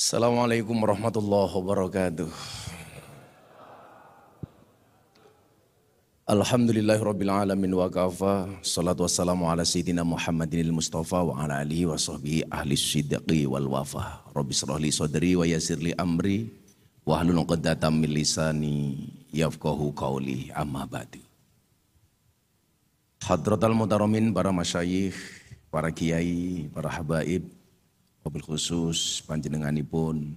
Assalamualaikum warahmatullahi wabarakatuh. Alhamdulillahirrabbilalamin wa kafa Salatu wassalamu ala sayyidina Muhammadin mustafa Wa ala alihi wa sahbihi ahli sidqi wal wafa Rabbi srohli sodri wa yasirli amri Wa ahlun qaddatam min lisani Yafqahu qawli amma ba'du Hadratal mutaramin para masyayikh Para kiai, para habaib mobil khusus panjenenganipun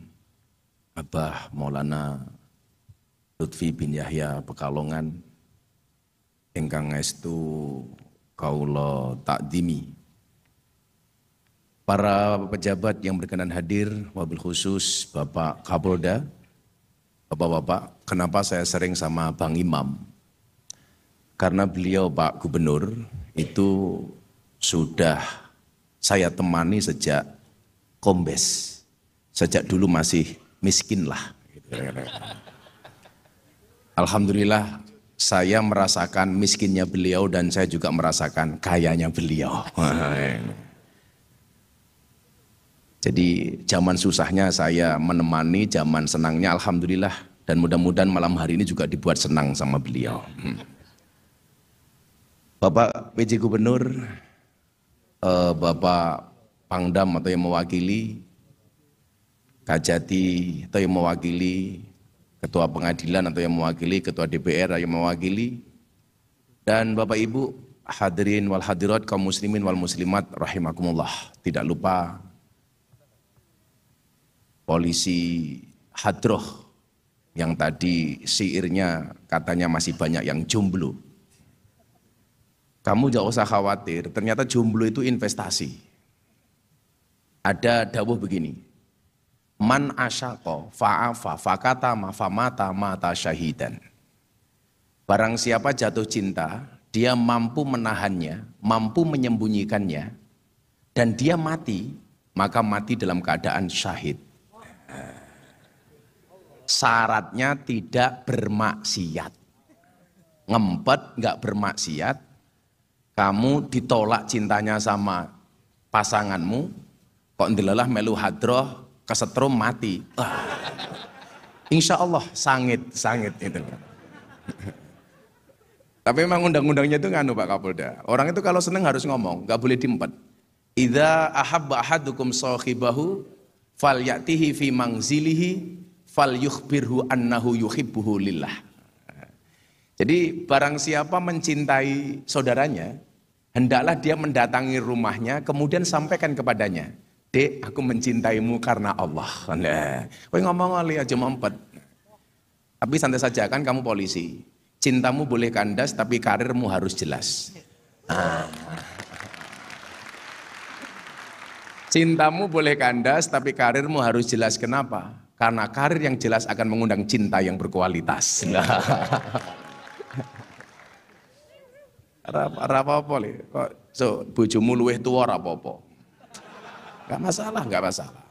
Abah Maulana Lutfi bin Yahya Pekalongan ingkang estu kaula takdimi para pejabat yang berkenan hadir mobil khusus Bapak Kapolda Bapak-bapak kenapa saya sering sama Bang Imam karena beliau Pak Gubernur itu sudah saya temani sejak kombes. Sejak dulu masih miskin lah. Alhamdulillah saya merasakan miskinnya beliau dan saya juga merasakan kayanya beliau. Jadi zaman susahnya saya menemani, zaman senangnya alhamdulillah dan mudah-mudahan malam hari ini juga dibuat senang sama beliau. Bapak PJ Gubernur, eh, Bapak Pangdam atau yang mewakili, Kajati atau yang mewakili, Ketua Pengadilan atau yang mewakili, Ketua DPR atau yang mewakili, dan Bapak Ibu hadirin wal hadirat kaum muslimin wal muslimat rahimakumullah. Tidak lupa polisi hadroh yang tadi siirnya katanya masih banyak yang jomblo. Kamu jangan usah khawatir, ternyata jomblo itu investasi. Ada dawuh begini. Man asyako fa'afa fakata mafamata mata syahidan. Barang siapa jatuh cinta, dia mampu menahannya, mampu menyembunyikannya, dan dia mati, maka mati dalam keadaan syahid. Syaratnya tidak bermaksiat. Ngempet nggak bermaksiat, kamu ditolak cintanya sama pasanganmu, Kok ndelalah melu hadroh, kesetrum mati. Ah. Insya Allah sangit, sangit itu. Tapi memang undang-undangnya itu nganu Pak Kapolda. Orang itu kalau seneng harus ngomong, nggak boleh diempat Ida ahabba ahadukum sahibahu yatihi fi mangzilihi falyukhbirhu annahu yuhibbuhu lillah. Jadi barang siapa mencintai saudaranya, hendaklah dia mendatangi rumahnya kemudian sampaikan kepadanya, Dek, aku mencintaimu karena Allah. Kau nah, kowe ngomong kali aja mampet. Tapi santai saja kan kamu polisi. Cintamu boleh kandas tapi karirmu harus jelas. Ah. Cintamu boleh kandas tapi karirmu harus jelas. Kenapa? Karena karir yang jelas akan mengundang cinta yang berkualitas. Nah. rapa Rapa poli so bujumu luweh tuwa rapopo. Gak masalah, gak masalah.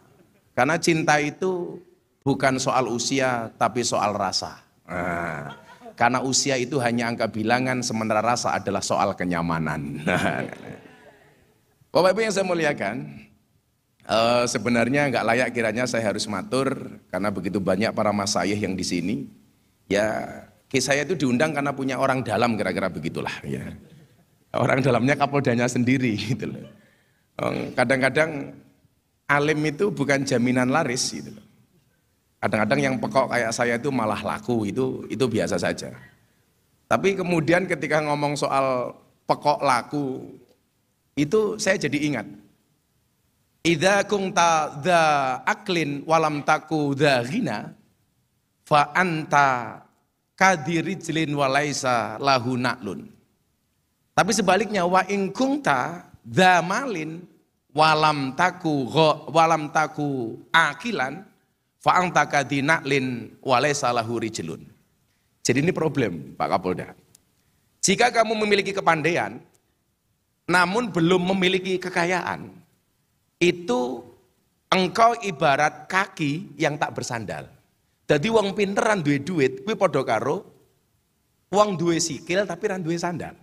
Karena cinta itu bukan soal usia, tapi soal rasa. Ah. karena usia itu hanya angka bilangan, sementara rasa adalah soal kenyamanan. Bapak Ibu yang saya muliakan, eh, sebenarnya nggak layak kiranya saya harus matur karena begitu banyak para masayih yang di sini. Ya, saya itu diundang karena punya orang dalam kira-kira begitulah. Ya. Orang dalamnya kapoldanya sendiri gitu loh. Kadang-kadang alim itu bukan jaminan laris gitu loh. Kadang-kadang yang pekok kayak saya itu malah laku itu itu biasa saja. Tapi kemudian ketika ngomong soal pekok laku itu saya jadi ingat. Idza kunta dza aklin walam taku dza ghina fa anta kadirijlin walaisa lahu naklun. Tapi sebaliknya wa in damalin walam taku go, walam taku akilan faang takadinaklin walai salahuri jelun. Jadi ini problem Pak Kapolda. Jika kamu memiliki kepandaian, namun belum memiliki kekayaan, itu engkau ibarat kaki yang tak bersandal. Jadi uang pinteran duit, duit, kue padha karo wong duwe sikil tapi ran sandal.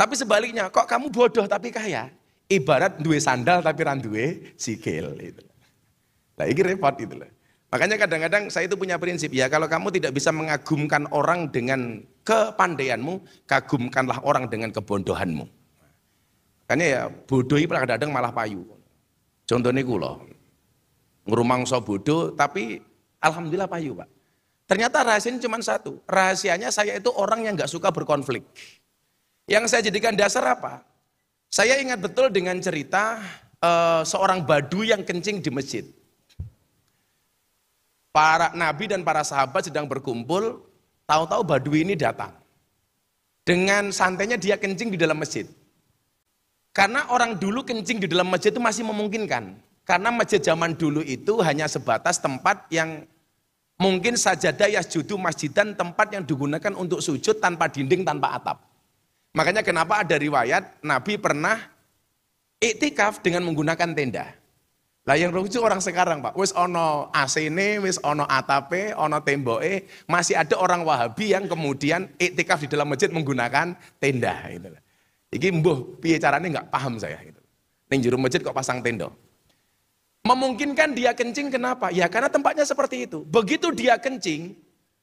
Tapi sebaliknya, kok kamu bodoh tapi kaya? Ibarat duwe sandal tapi randuwe sikil. Gitu. Nah ini repot itu loh. Makanya kadang-kadang saya itu punya prinsip, ya kalau kamu tidak bisa mengagumkan orang dengan kepandaianmu, kagumkanlah orang dengan kebodohanmu. Makanya ya bodoh itu kadang-kadang malah payu. Contohnya gue loh, ngurumang ngurumangso bodoh tapi alhamdulillah payu pak. Ternyata rahasianya cuma satu, rahasianya saya itu orang yang gak suka berkonflik. Yang saya jadikan dasar apa? Saya ingat betul dengan cerita uh, seorang badu yang kencing di masjid. Para nabi dan para sahabat sedang berkumpul, tahu-tahu badu ini datang. Dengan santainya dia kencing di dalam masjid. Karena orang dulu kencing di dalam masjid itu masih memungkinkan. Karena masjid zaman dulu itu hanya sebatas tempat yang mungkin sajadah yasjudu masjid dan tempat yang digunakan untuk sujud tanpa dinding, tanpa atap. Makanya kenapa ada riwayat Nabi pernah iktikaf dengan menggunakan tenda. Lah yang lucu orang sekarang Pak, wis ono ac ini, wis ono atape, ono temboke, masih ada orang Wahabi yang kemudian iktikaf di dalam masjid menggunakan tenda gitu Iki mbuh piye carane nggak paham saya gitu. juru masjid kok pasang tenda. Memungkinkan dia kencing kenapa? Ya karena tempatnya seperti itu. Begitu dia kencing,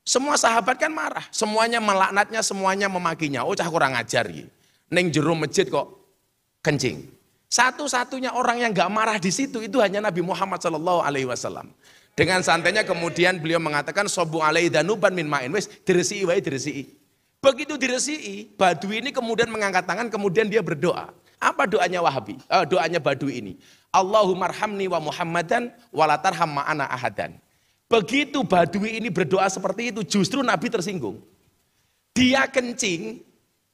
semua sahabat kan marah, semuanya melaknatnya, semuanya memakinya. Oh cah kurang ajar ya. Neng jeru masjid kok kencing. Satu-satunya orang yang gak marah di situ itu hanya Nabi Muhammad Shallallahu Alaihi Wasallam. Dengan santainya kemudian beliau mengatakan sobu alaihi danuban min ma'in wis diresi'i wae diresi'i. Begitu diresi'i, Badui ini kemudian mengangkat tangan kemudian dia berdoa. Apa doanya Wahabi? Eh, doanya Badui ini. Allahumma wa Muhammadan walatarham ma'ana ahadan. Begitu Badui ini berdoa seperti itu, justru Nabi tersinggung. Dia kencing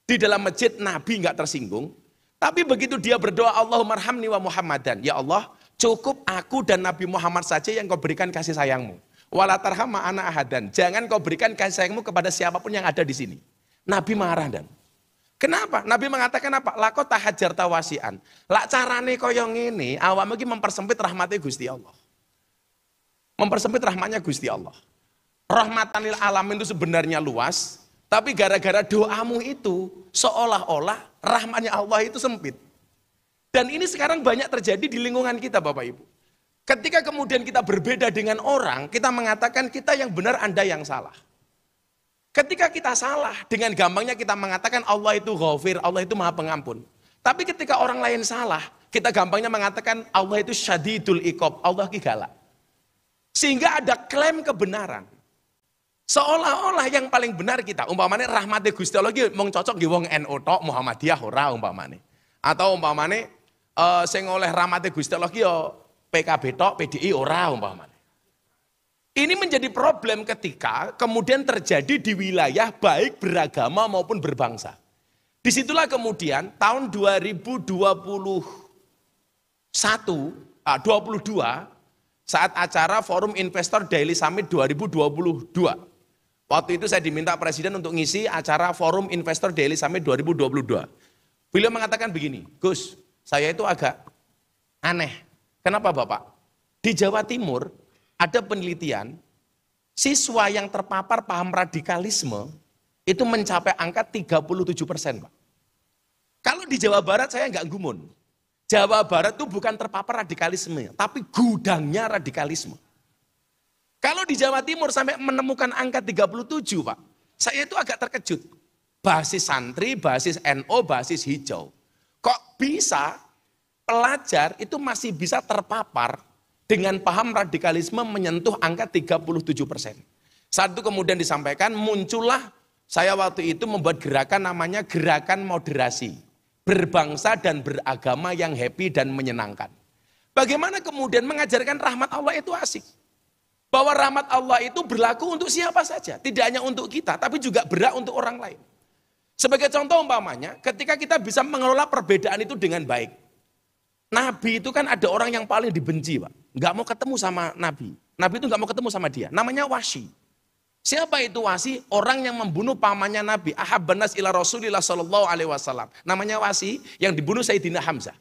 di dalam masjid, Nabi nggak tersinggung. Tapi begitu dia berdoa, Allahumma marhamni wa Muhammadan. Ya Allah, cukup aku dan Nabi Muhammad saja yang kau berikan kasih sayangmu. Walatarhamma ana anak ahadan. Jangan kau berikan kasih sayangmu kepada siapapun yang ada di sini. Nabi marah dan. Kenapa? Nabi mengatakan apa? Lako tahajar tawasian. Lak carane koyong ini, awam lagi mempersempit rahmati Gusti Allah. Mempersempit rahmatnya Gusti Allah. Rahmatanil alamin itu sebenarnya luas, tapi gara-gara doamu itu seolah-olah rahmatnya Allah itu sempit. Dan ini sekarang banyak terjadi di lingkungan kita Bapak Ibu. Ketika kemudian kita berbeda dengan orang, kita mengatakan kita yang benar, Anda yang salah. Ketika kita salah, dengan gampangnya kita mengatakan Allah itu ghafir, Allah itu maha pengampun. Tapi ketika orang lain salah, kita gampangnya mengatakan Allah itu syadidul ikob, Allah kigalak. Sehingga ada klaim kebenaran. Seolah-olah yang paling benar kita, umpamane rahmati Gusti Allah ki mung cocok nggih wong NU tok Muhammadiyah ora umpamane. Atau umpamane uh, sing oleh rahmati Gusti Allah ya PKB tok PDI ora umpamane. Ini menjadi problem ketika kemudian terjadi di wilayah baik beragama maupun berbangsa. Disitulah kemudian tahun 2021 ah, 22 saat acara Forum Investor Daily Summit 2022. Waktu itu saya diminta Presiden untuk ngisi acara Forum Investor Daily Summit 2022. Beliau mengatakan begini, Gus, saya itu agak aneh. Kenapa Bapak? Di Jawa Timur ada penelitian siswa yang terpapar paham radikalisme itu mencapai angka 37 persen Pak. Kalau di Jawa Barat saya nggak gumun, Jawa Barat itu bukan terpapar radikalisme, tapi gudangnya radikalisme. Kalau di Jawa Timur sampai menemukan angka 37 Pak, saya itu agak terkejut. Basis santri, basis NO, basis hijau. Kok bisa pelajar itu masih bisa terpapar dengan paham radikalisme menyentuh angka 37 persen. Satu kemudian disampaikan muncullah saya waktu itu membuat gerakan namanya gerakan moderasi berbangsa dan beragama yang happy dan menyenangkan. Bagaimana kemudian mengajarkan rahmat Allah itu asik? Bahwa rahmat Allah itu berlaku untuk siapa saja, tidak hanya untuk kita, tapi juga berat untuk orang lain. Sebagai contoh umpamanya, ketika kita bisa mengelola perbedaan itu dengan baik. Nabi itu kan ada orang yang paling dibenci, Pak. Nggak mau ketemu sama Nabi. Nabi itu nggak mau ketemu sama dia. Namanya Washi. Siapa itu wasi? Orang yang membunuh pamannya Nabi. Ahab benas ila Rasulillah Shallallahu Alaihi Wasallam. Namanya wasi yang dibunuh Sayyidina Hamzah.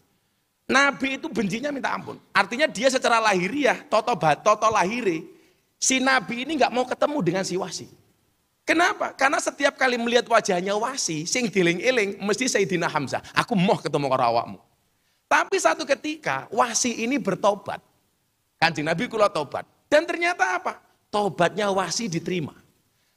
Nabi itu bencinya minta ampun. Artinya dia secara lahiriah, toto bat, toto lahiri, si Nabi ini nggak mau ketemu dengan si wasi. Kenapa? Karena setiap kali melihat wajahnya wasi, sing diling-iling, mesti Sayyidina Hamzah. Aku mau ketemu orang awakmu. Tapi satu ketika wasi ini bertobat. Kanjeng Nabi kula tobat. Dan ternyata apa? tobatnya wasi diterima.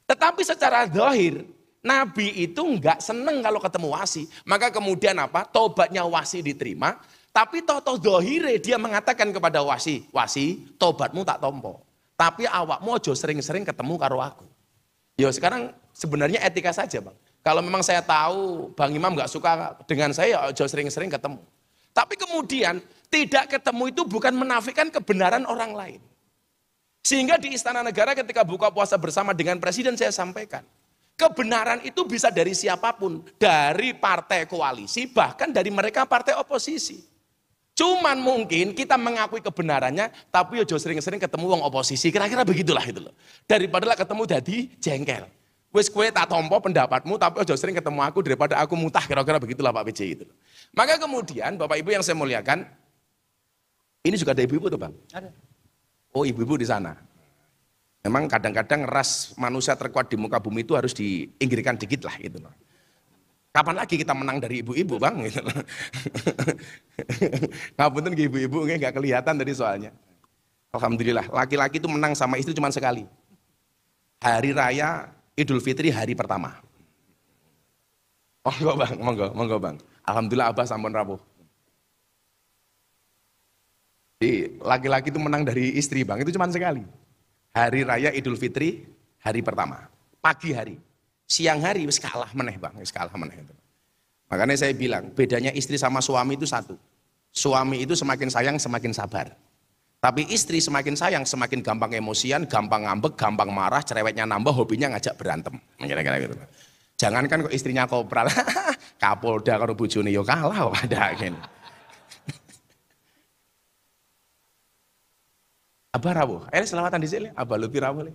Tetapi secara dohir Nabi itu enggak seneng kalau ketemu wasi. Maka kemudian apa? Tobatnya wasi diterima. Tapi toto dohire dia mengatakan kepada wasi, wasi tobatmu tak tompo. Tapi awakmu ojo sering-sering ketemu karo aku. Ya sekarang sebenarnya etika saja bang. Kalau memang saya tahu Bang Imam nggak suka dengan saya, ojo ya sering-sering ketemu. Tapi kemudian tidak ketemu itu bukan menafikan kebenaran orang lain. Sehingga di istana negara ketika buka puasa bersama dengan presiden saya sampaikan. Kebenaran itu bisa dari siapapun, dari partai koalisi, bahkan dari mereka partai oposisi. Cuman mungkin kita mengakui kebenarannya, tapi yo sering-sering ketemu uang oposisi, kira-kira begitulah itu loh. Daripada ketemu jadi jengkel. wes kue tak tompo pendapatmu, tapi ojo sering ketemu aku daripada aku mutah, kira-kira begitulah Pak PJ itu. Maka kemudian Bapak Ibu yang saya muliakan, ini juga ada ibu-ibu tuh Bang. Ada. Oh ibu-ibu di sana. Memang kadang-kadang ras manusia terkuat di muka bumi itu harus diinggirkan dikit lah gitu loh. Kapan lagi kita menang dari ibu-ibu bang? Gitu loh. Ngapunten ke ibu-ibu nggak kelihatan dari soalnya. Alhamdulillah laki-laki itu menang sama istri cuma sekali. Hari raya Idul Fitri hari pertama. Monggo bang, monggo, monggo bang. Alhamdulillah abah sampun rapuh. Jadi laki-laki itu menang dari istri bang, itu cuma sekali. Hari raya Idul Fitri, hari pertama, pagi hari. Siang hari, wis kalah meneh bang, wis kalah meneh. Itu. Makanya saya bilang, bedanya istri sama suami itu satu. Suami itu semakin sayang, semakin sabar. Tapi istri semakin sayang, semakin gampang emosian, gampang ngambek, gampang marah, cerewetnya nambah, hobinya ngajak berantem. Kira-kira gitu. Jangankan kok istrinya kopral, kapolda kalau bujuni yo kalah ada gini. Gitu. Abah rawuh. Akhirnya eh, selamatan di sini. Abah lebih rawuh.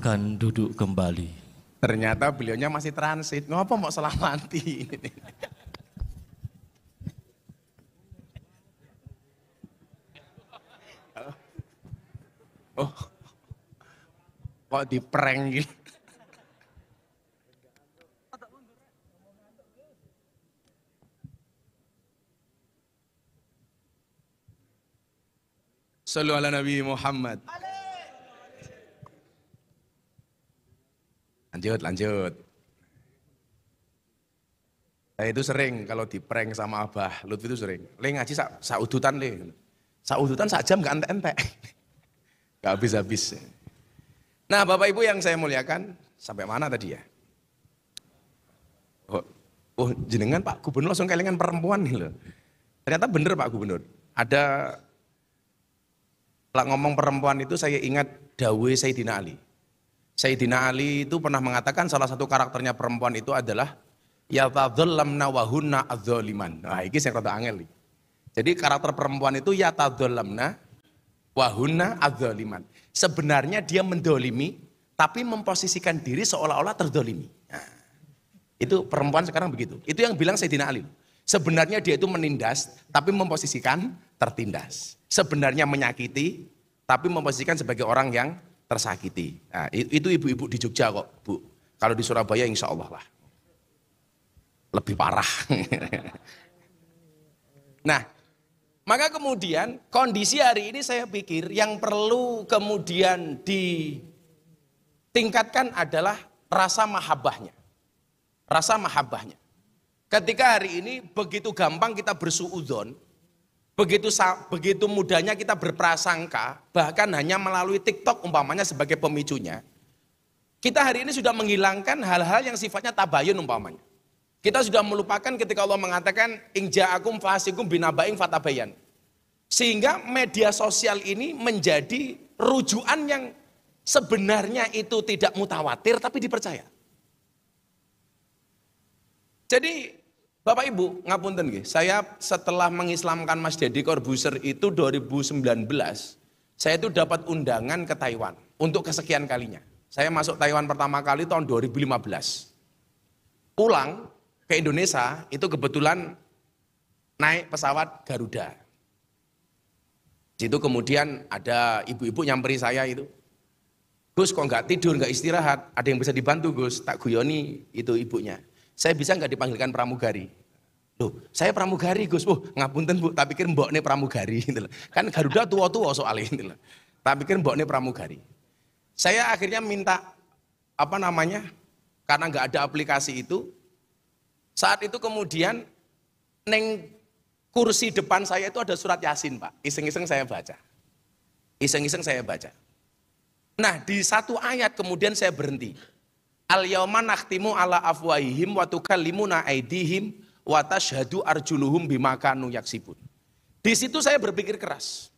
silahkan duduk kembali. Ternyata beliaunya masih transit. Ngapa mau selamati? oh, kok di prank gitu. Sallu ala Nabi Muhammad. Lanjut, lanjut. Saya itu sering kalau di prank sama Abah Lutfi itu sering. ling ngaji sa saudutan le. Saudutan sak jam gak entek-entek. Gak habis-habis. Nah Bapak Ibu yang saya muliakan, sampai mana tadi ya? Oh, oh jenengan Pak Gubernur langsung kelingan perempuan nih loh. Ternyata bener Pak Gubernur. Ada kalau ngomong perempuan itu saya ingat Dawe Sayyidina Ali. Sayyidina Ali itu pernah mengatakan salah satu karakternya perempuan itu adalah yatadzalamna wa hunna adzaliman. Nah, ini saya kata angel. Jadi karakter perempuan itu yatadzalamna wa hunna adzaliman. Sebenarnya dia mendolimi tapi memposisikan diri seolah-olah terdolimi. Nah, itu perempuan sekarang begitu. Itu yang bilang Sayyidina Ali. Sebenarnya dia itu menindas tapi memposisikan tertindas. Sebenarnya menyakiti tapi memposisikan sebagai orang yang tersakiti. Nah, itu ibu-ibu di Jogja kok, Bu. Kalau di Surabaya insya Allah lah. Lebih parah. nah, maka kemudian kondisi hari ini saya pikir yang perlu kemudian ditingkatkan adalah rasa mahabbahnya. Rasa mahabbahnya. Ketika hari ini begitu gampang kita bersuudon, Begitu begitu mudahnya kita berprasangka, bahkan hanya melalui TikTok umpamanya sebagai pemicunya. Kita hari ini sudah menghilangkan hal-hal yang sifatnya tabayun umpamanya. Kita sudah melupakan ketika Allah mengatakan ingja akum fasikum binabaing fatabayan. Sehingga media sosial ini menjadi rujukan yang sebenarnya itu tidak mutawatir tapi dipercaya. Jadi Bapak Ibu, ngapunten nggih. Saya setelah mengislamkan Mas Deddy Corbuzier itu 2019, saya itu dapat undangan ke Taiwan untuk kesekian kalinya. Saya masuk Taiwan pertama kali tahun 2015. Pulang ke Indonesia itu kebetulan naik pesawat Garuda. Situ kemudian ada ibu-ibu nyamperi saya itu. Gus kok nggak tidur, nggak istirahat, ada yang bisa dibantu Gus, tak guyoni itu ibunya saya bisa nggak dipanggilkan pramugari? Loh, saya pramugari Gus, oh ngapunten bu, tak pikir mbok ini pramugari. Gitu kan Garuda tua-tua soalnya. Gitu tak pikir mbok ini pramugari. Saya akhirnya minta, apa namanya, karena nggak ada aplikasi itu, saat itu kemudian neng kursi depan saya itu ada surat Yasin, Pak. Iseng-iseng saya baca. Iseng-iseng saya baca. Nah, di satu ayat kemudian saya berhenti. Al yauma nakhtimu ala afwahihim wa tukallimuna aidihim wa tashhadu arjuluhum bima kanu yaksibun. Di situ saya berpikir keras.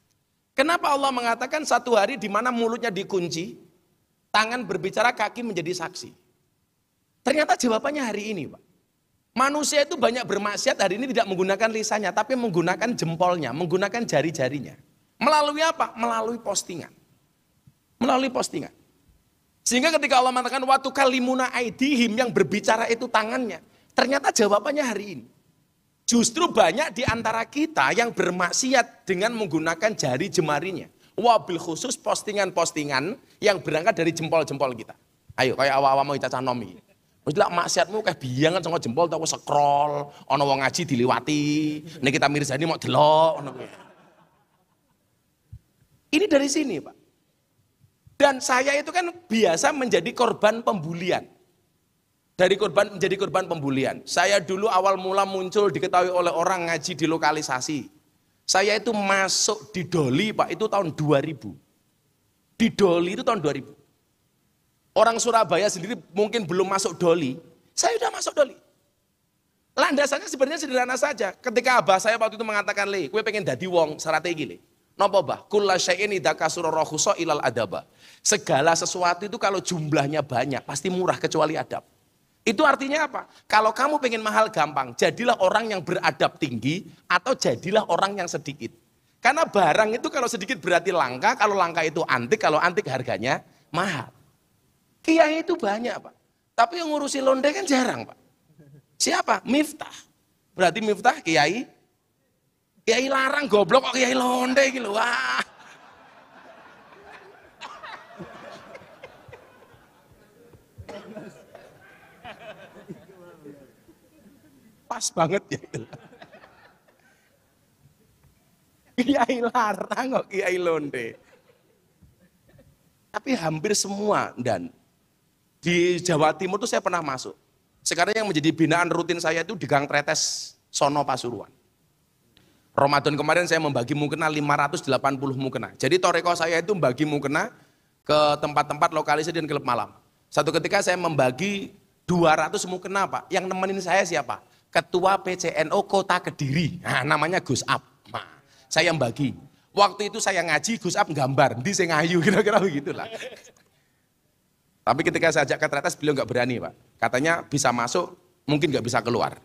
Kenapa Allah mengatakan satu hari di mana mulutnya dikunci, tangan berbicara, kaki menjadi saksi? Ternyata jawabannya hari ini, Pak. Manusia itu banyak bermaksiat hari ini tidak menggunakan lisannya, tapi menggunakan jempolnya, menggunakan jari-jarinya. Melalui apa? Melalui postingan. Melalui postingan. Sehingga ketika Allah mengatakan waktu kalimuna aidihim yang berbicara itu tangannya. Ternyata jawabannya hari ini. Justru banyak di antara kita yang bermaksiat dengan menggunakan jari jemarinya. Wabil khusus postingan-postingan yang berangkat dari jempol-jempol kita. Ayo, kayak awal-awal mau cacah nomi. Wis maksiatmu kayak biang kan jempol tau scroll, ono wong ngaji diliwati, ini kita ini mau delok Ini dari sini, Pak. Dan saya itu kan biasa menjadi korban pembulian. Dari korban menjadi korban pembulian. Saya dulu awal mula muncul diketahui oleh orang ngaji di lokalisasi. Saya itu masuk di Doli Pak, itu tahun 2000. Di Doli itu tahun 2000. Orang Surabaya sendiri mungkin belum masuk Doli. Saya sudah masuk Doli. Landasannya sebenarnya sederhana saja. Ketika abah saya waktu itu mengatakan, Le, gue pengen dadi wong, strategi, Le. Nopo bah? Kulla syai'in idha kasura rakhusa ilal adaba. Segala sesuatu itu kalau jumlahnya banyak pasti murah kecuali adab. Itu artinya apa? Kalau kamu pengen mahal gampang, jadilah orang yang beradab tinggi atau jadilah orang yang sedikit. Karena barang itu kalau sedikit berarti langka, kalau langka itu antik, kalau antik harganya mahal. Kiai itu banyak pak, tapi yang ngurusi londe kan jarang pak. Siapa? Miftah. Berarti Miftah kiai Kiai larang goblok kok kiai londe iki lho. Pas banget ya. Kiai larang kok kiai londe. Tapi hampir semua dan di Jawa Timur tuh saya pernah masuk. Sekarang yang menjadi binaan rutin saya itu di Gang Tretes Sono Pasuruan. Ramadan kemarin saya membagi mukena 580 mukena. Jadi toreko saya itu membagi mukena ke tempat-tempat lokalisasi dan klub malam. Satu ketika saya membagi 200 mukena Pak. Yang nemenin saya siapa? Ketua PCNO Kota Kediri. Nah, namanya Gus Ab. Nah, saya membagi. Waktu itu saya ngaji, Gus Ab gambar. Di saya ngayu, kira-kira begitulah. Tapi ketika saya ajak ke teratas beliau nggak berani Pak. Katanya bisa masuk, mungkin nggak bisa keluar.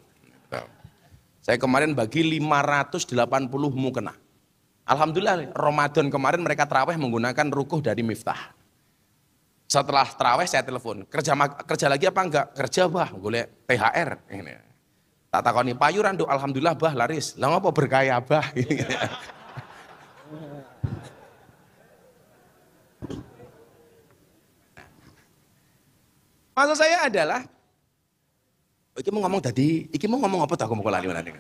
Saya kemarin bagi 580 mukena. Alhamdulillah Ramadan kemarin mereka terawih menggunakan rukuh dari Miftah. Setelah terawih saya telepon, kerja kerja lagi apa enggak? Kerja bah, boleh THR. Ini. Tak takoni payuran tuh, alhamdulillah bah laris. Lah apa berkaya bah? Maksud saya adalah Iki mau ngomong tadi, iki mau ngomong apa tuh aku mau lali mana nih?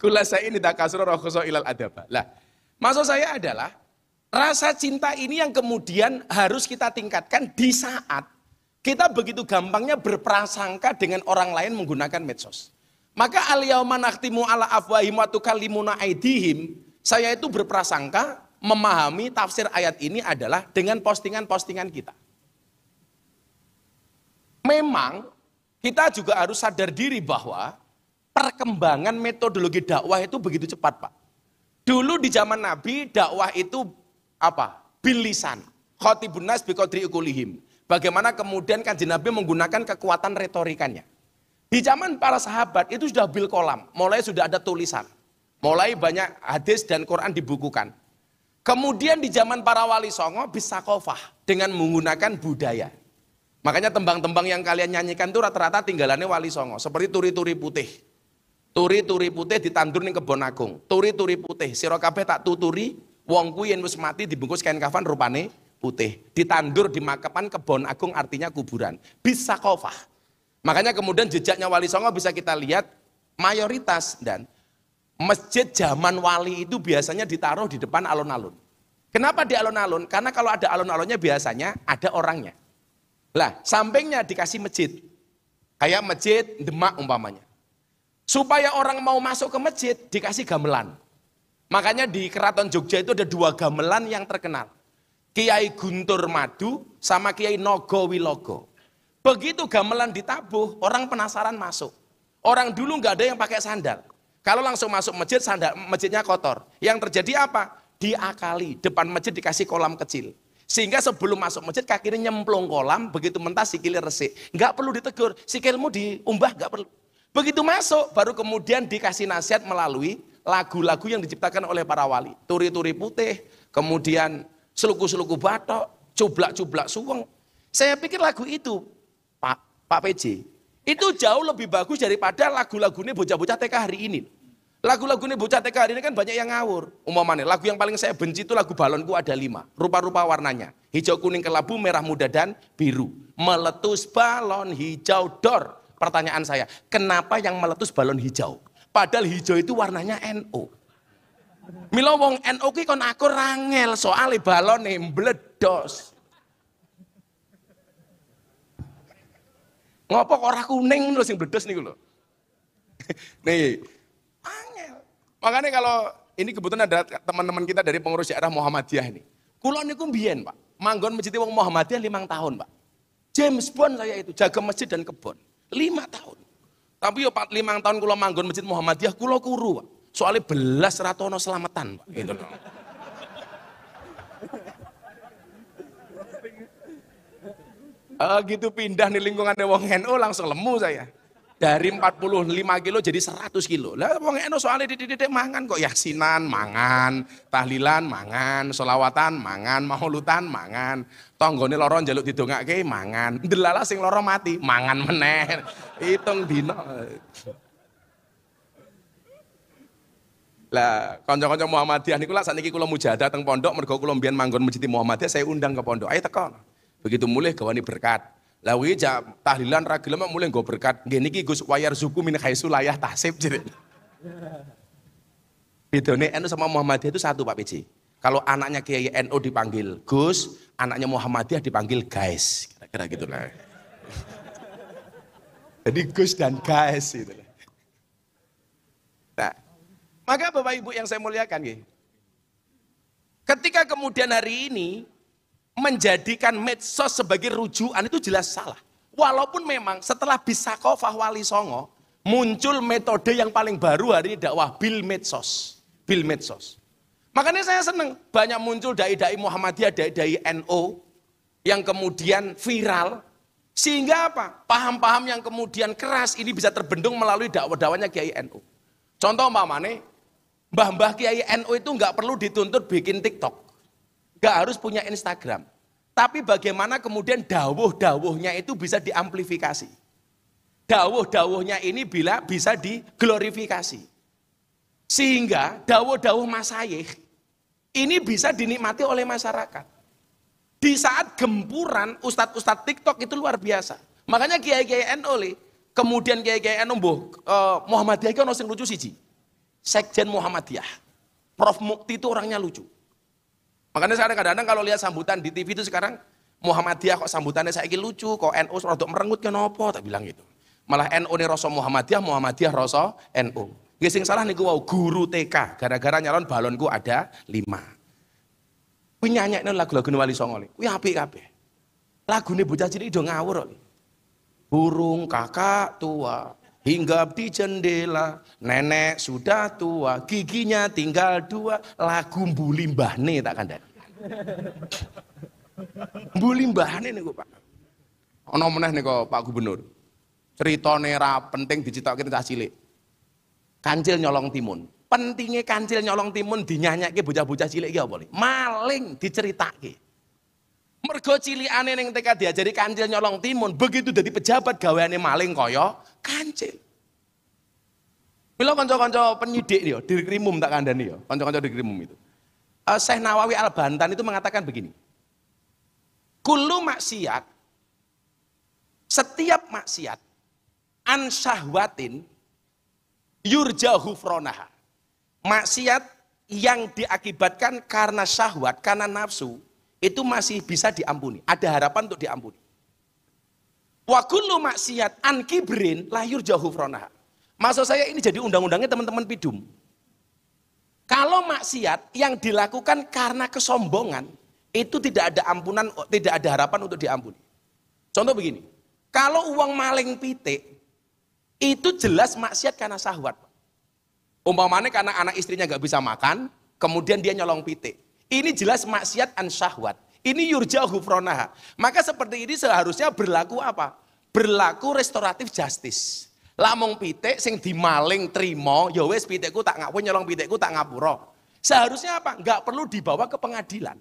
Kulasa ini tak kasro rokoso ilal adaba. Lah, maksud saya adalah rasa cinta ini yang kemudian harus kita tingkatkan di saat kita begitu gampangnya berprasangka dengan orang lain menggunakan medsos. Maka al manaktimu ala afwahim wa tukallimuna aidihim. Saya itu berprasangka memahami tafsir ayat ini adalah dengan postingan-postingan kita memang kita juga harus sadar diri bahwa perkembangan metodologi dakwah itu begitu cepat, Pak. Dulu di zaman Nabi dakwah itu apa? Bilisan. Khotibun nas biqadri ukulihim. Bagaimana kemudian kan Nabi menggunakan kekuatan retorikanya. Di zaman para sahabat itu sudah bil kolam, mulai sudah ada tulisan. Mulai banyak hadis dan Quran dibukukan. Kemudian di zaman para wali songo bisa kofah dengan menggunakan budaya. Makanya tembang-tembang yang kalian nyanyikan itu rata-rata tinggalannya Wali Songo, seperti turi-turi putih. Turi-turi putih ditandur di kebon agung. Turi-turi putih, sirokabe tak tuturi, wong kuwi yen mati dibungkus kain kafan rupane putih. Ditandur di makapan kebon agung artinya kuburan. Bisa kofah. Makanya kemudian jejaknya Wali Songo bisa kita lihat mayoritas dan masjid zaman wali itu biasanya ditaruh di depan alun-alun. Kenapa di alun-alun? Karena kalau ada alun-alunnya biasanya ada orangnya. Lah, sampingnya dikasih masjid. Kayak masjid Demak umpamanya. Supaya orang mau masuk ke masjid dikasih gamelan. Makanya di Keraton Jogja itu ada dua gamelan yang terkenal. Kiai Guntur Madu sama Kiai Nogo Wilogo. Begitu gamelan ditabuh, orang penasaran masuk. Orang dulu nggak ada yang pakai sandal. Kalau langsung masuk masjid, sandal masjidnya kotor. Yang terjadi apa? Diakali, depan masjid dikasih kolam kecil. Sehingga sebelum masuk masjid kakinya nyemplung kolam, begitu mentah sikilnya resik. Enggak perlu ditegur, sikilmu diumbah enggak perlu. Begitu masuk, baru kemudian dikasih nasihat melalui lagu-lagu yang diciptakan oleh para wali. Turi-turi putih, kemudian seluku-seluku batok, cublak-cublak suweng. Saya pikir lagu itu, Pak, Pak PJ, itu jauh lebih bagus daripada lagu-lagunya bocah-bocah TK hari ini lagu lagu ini bocah TK hari ini kan banyak yang ngawur. umumannya. lagu yang paling saya benci itu lagu balonku ada lima. Rupa-rupa warnanya. Hijau, kuning, kelabu, merah muda, dan biru. Meletus balon hijau dor. Pertanyaan saya, kenapa yang meletus balon hijau? Padahal hijau itu warnanya NO. Milo wong NO ki kon aku rangel soalnya balon mbledos. Ngopo kok ora kuning lho sing bledos niku lho. Nih, Makanya kalau ini kebetulan ada teman-teman kita dari pengurus daerah Muhammadiyah ini. Kulon niku mbiyen, Pak. Manggon masjid wong Muhammadiyah limang tahun, Pak. James Bond saya itu jaga masjid dan kebun. Lima tahun. Tapi yo limang tahun kulon manggon masjid Muhammadiyah kulon kuru, Pak. Soalnya belas ratono selamatan, Pak. Gitu eh, gitu pindah di lingkungan wong NU langsung lemu saya dari 45 kilo jadi 100 kilo. Lah wong eno soalnya dididik mangan kok yasinan mangan, tahlilan mangan, selawatan mangan, maulutan mangan, tanggane lara njaluk didongake mangan, delala sing lara mati mangan meneh. Hitung dino. Lah kanca-kanca Muhammadiyah niku lak sakniki kula mujahadah teng pondok mergo kula mbiyen manggon masjid Muhammadiyah saya undang ke pondok. Ayo teko. Begitu mulih gawani berkat. Lah kuwi jak tahlilan ra gelem mulai nggo berkat. Nggih niki Gus wayar suku min khaisu layah tahsib jadi. Bedone NU sama Muhammadiyah itu satu Pak PJ. Kalau anaknya Kiai NU dipanggil Gus, anaknya Muhammadiyah dipanggil guys. Kira-kira gitu lah. Jadi Gus dan guys gitu lah. Nah, maka Bapak Ibu yang saya muliakan, gitu. ketika kemudian hari ini menjadikan medsos sebagai rujukan itu jelas salah. Walaupun memang setelah bisa kofah Wali Songo, muncul metode yang paling baru hari ini dakwah Bil Medsos. Bil Medsos. Makanya saya senang banyak muncul dai-dai Muhammadiyah, dai-dai NO yang kemudian viral sehingga apa? Paham-paham yang kemudian keras ini bisa terbendung melalui dakwah-dakwahnya Kiai NU. Contoh Mane, mbah-mbah Kiai NU itu nggak perlu dituntut bikin TikTok. Gak harus punya Instagram. Tapi bagaimana kemudian dawuh-dawuhnya itu bisa diamplifikasi. Dawuh-dawuhnya ini bila bisa diglorifikasi. Sehingga dawuh-dawuh masayih ini bisa dinikmati oleh masyarakat. Di saat gempuran ustadz-ustadz TikTok itu luar biasa. Makanya kiai-kiai NU kemudian kiai-kiai NU mbuh e, Muhammadiyah Muhammadiyah kan yang lucu siji. Sekjen Muhammadiyah. Prof Mukti itu orangnya lucu. Makanya saya kadang-kadang kalau lihat sambutan di TV itu sekarang Muhammadiyah kok sambutannya saya lucu, kok NU rodok merengut ke ya nopo, tak bilang gitu. Malah NU ini rasa Muhammadiyah, Muhammadiyah rasa NU. Nggih salah nih wow, guru TK, gara-gara nyalon balonku ada lima. nyanyi ini lagu-lagu Wali Songo li. Kuwi apik Lagu ini bocah cilik do ngawur Burung kakak tua hingga di jendela, nenek sudah tua, giginya tinggal dua, lagu mbuli nih tak kandang. Buli mbahane niku Pak. Ana meneh niku Pak Gubernur. Critane ra penting dicitokake cah cilik. Kancil nyolong timun. Pentingnya kancil nyolong timun dinyanyake bocah-bocah cilik iki apa Maling diceritake. Mergo cilikane ning TK diajari kancil nyolong timun, begitu jadi pejabat gaweane maling kaya kancil. Mila kanca-kanca penyidik yo, dikrimum tak kandhani yo, kanca-kanca dikrimum itu. Eh, Syekh Nawawi Al-Bantan itu mengatakan begini. Kulu maksiat, setiap maksiat, ansahwatin yurja hufronaha. Maksiat yang diakibatkan karena syahwat, karena nafsu, itu masih bisa diampuni. Ada harapan untuk diampuni. Wa kullu maksiat an kibrin lahir jauh Maksud saya ini jadi undang-undangnya teman-teman pidum. Kalau maksiat yang dilakukan karena kesombongan, itu tidak ada ampunan, tidak ada harapan untuk diampuni. Contoh begini, kalau uang maling pitik, itu jelas maksiat karena sahwat. Umpamanya karena anak istrinya gak bisa makan, kemudian dia nyolong pitik. Ini jelas maksiat an syahwat. Ini yurja hufronaha. Maka seperti ini seharusnya berlaku apa? Berlaku restoratif justice. Lamong pitik sing dimaling trimo, ya wis pitikku tak ngapun nyolong pitikku tak ngapura. Seharusnya apa? Enggak perlu dibawa ke pengadilan.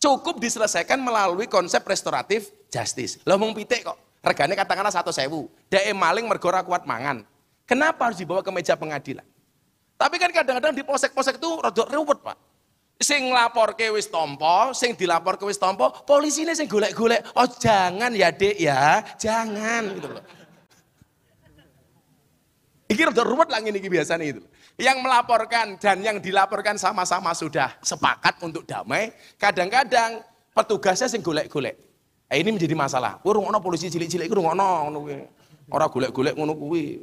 Cukup diselesaikan melalui konsep restoratif justice. Lamung pitik kok regane katakanlah satu sewu. dae maling mergora kuat mangan. Kenapa harus dibawa ke meja pengadilan? Tapi kan kadang-kadang di posek-posek itu rodok ruwet, Pak. Sing lapor ke wis tompo, sing dilapor ke wis tompo, polisinya sing golek-golek, oh jangan ya dek ya, jangan gitu loh. Ini rada ruwet lagi ini kebiasaan itu. Yang melaporkan dan yang dilaporkan sama-sama sudah sepakat untuk damai. Kadang-kadang petugasnya sing golek-golek. Eh, ini menjadi masalah. Kurung ono polisi cilik-cilik kurung ono ngono Ora golek-golek ngono kuwi.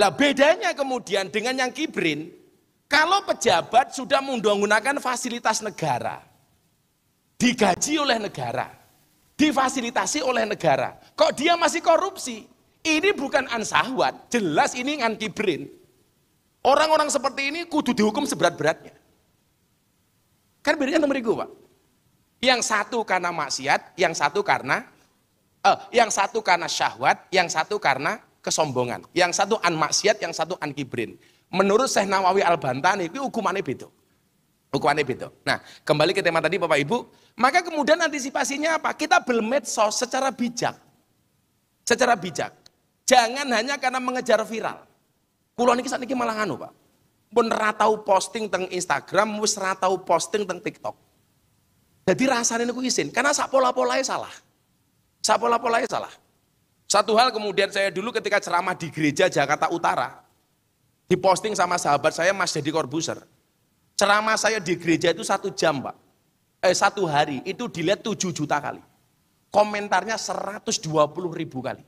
Lah bedanya kemudian dengan yang kibrin, kalau pejabat sudah menggunakan fasilitas negara, digaji oleh negara, difasilitasi oleh negara, kok dia masih korupsi? Ini bukan ansahwat, jelas ini anti brain. Orang-orang seperti ini kudu dihukum seberat-beratnya. Kan bedanya nomor itu, Pak. Yang satu karena maksiat, yang satu karena eh, yang satu karena syahwat, yang satu karena kesombongan. Yang satu an maksiat, yang satu an kibrin. Menurut Syekh Nawawi Al-Bantani, itu hukumannya beda. Hukumannya beda. Nah, kembali ke tema tadi Bapak Ibu, maka kemudian antisipasinya apa? Kita bermedsos secara bijak. Secara bijak. Jangan hanya karena mengejar viral. Kulon ini saat ini malah anu pak. Pun ratau posting tentang Instagram, wis ratau posting tentang TikTok. Jadi rasanya aku izin, karena sak pola polanya salah. Sak pola polanya salah. Satu hal kemudian saya dulu ketika ceramah di gereja Jakarta Utara, diposting sama sahabat saya Mas jadi korbuser. Ceramah saya di gereja itu satu jam pak, eh satu hari itu dilihat 7 juta kali. Komentarnya 120 ribu kali.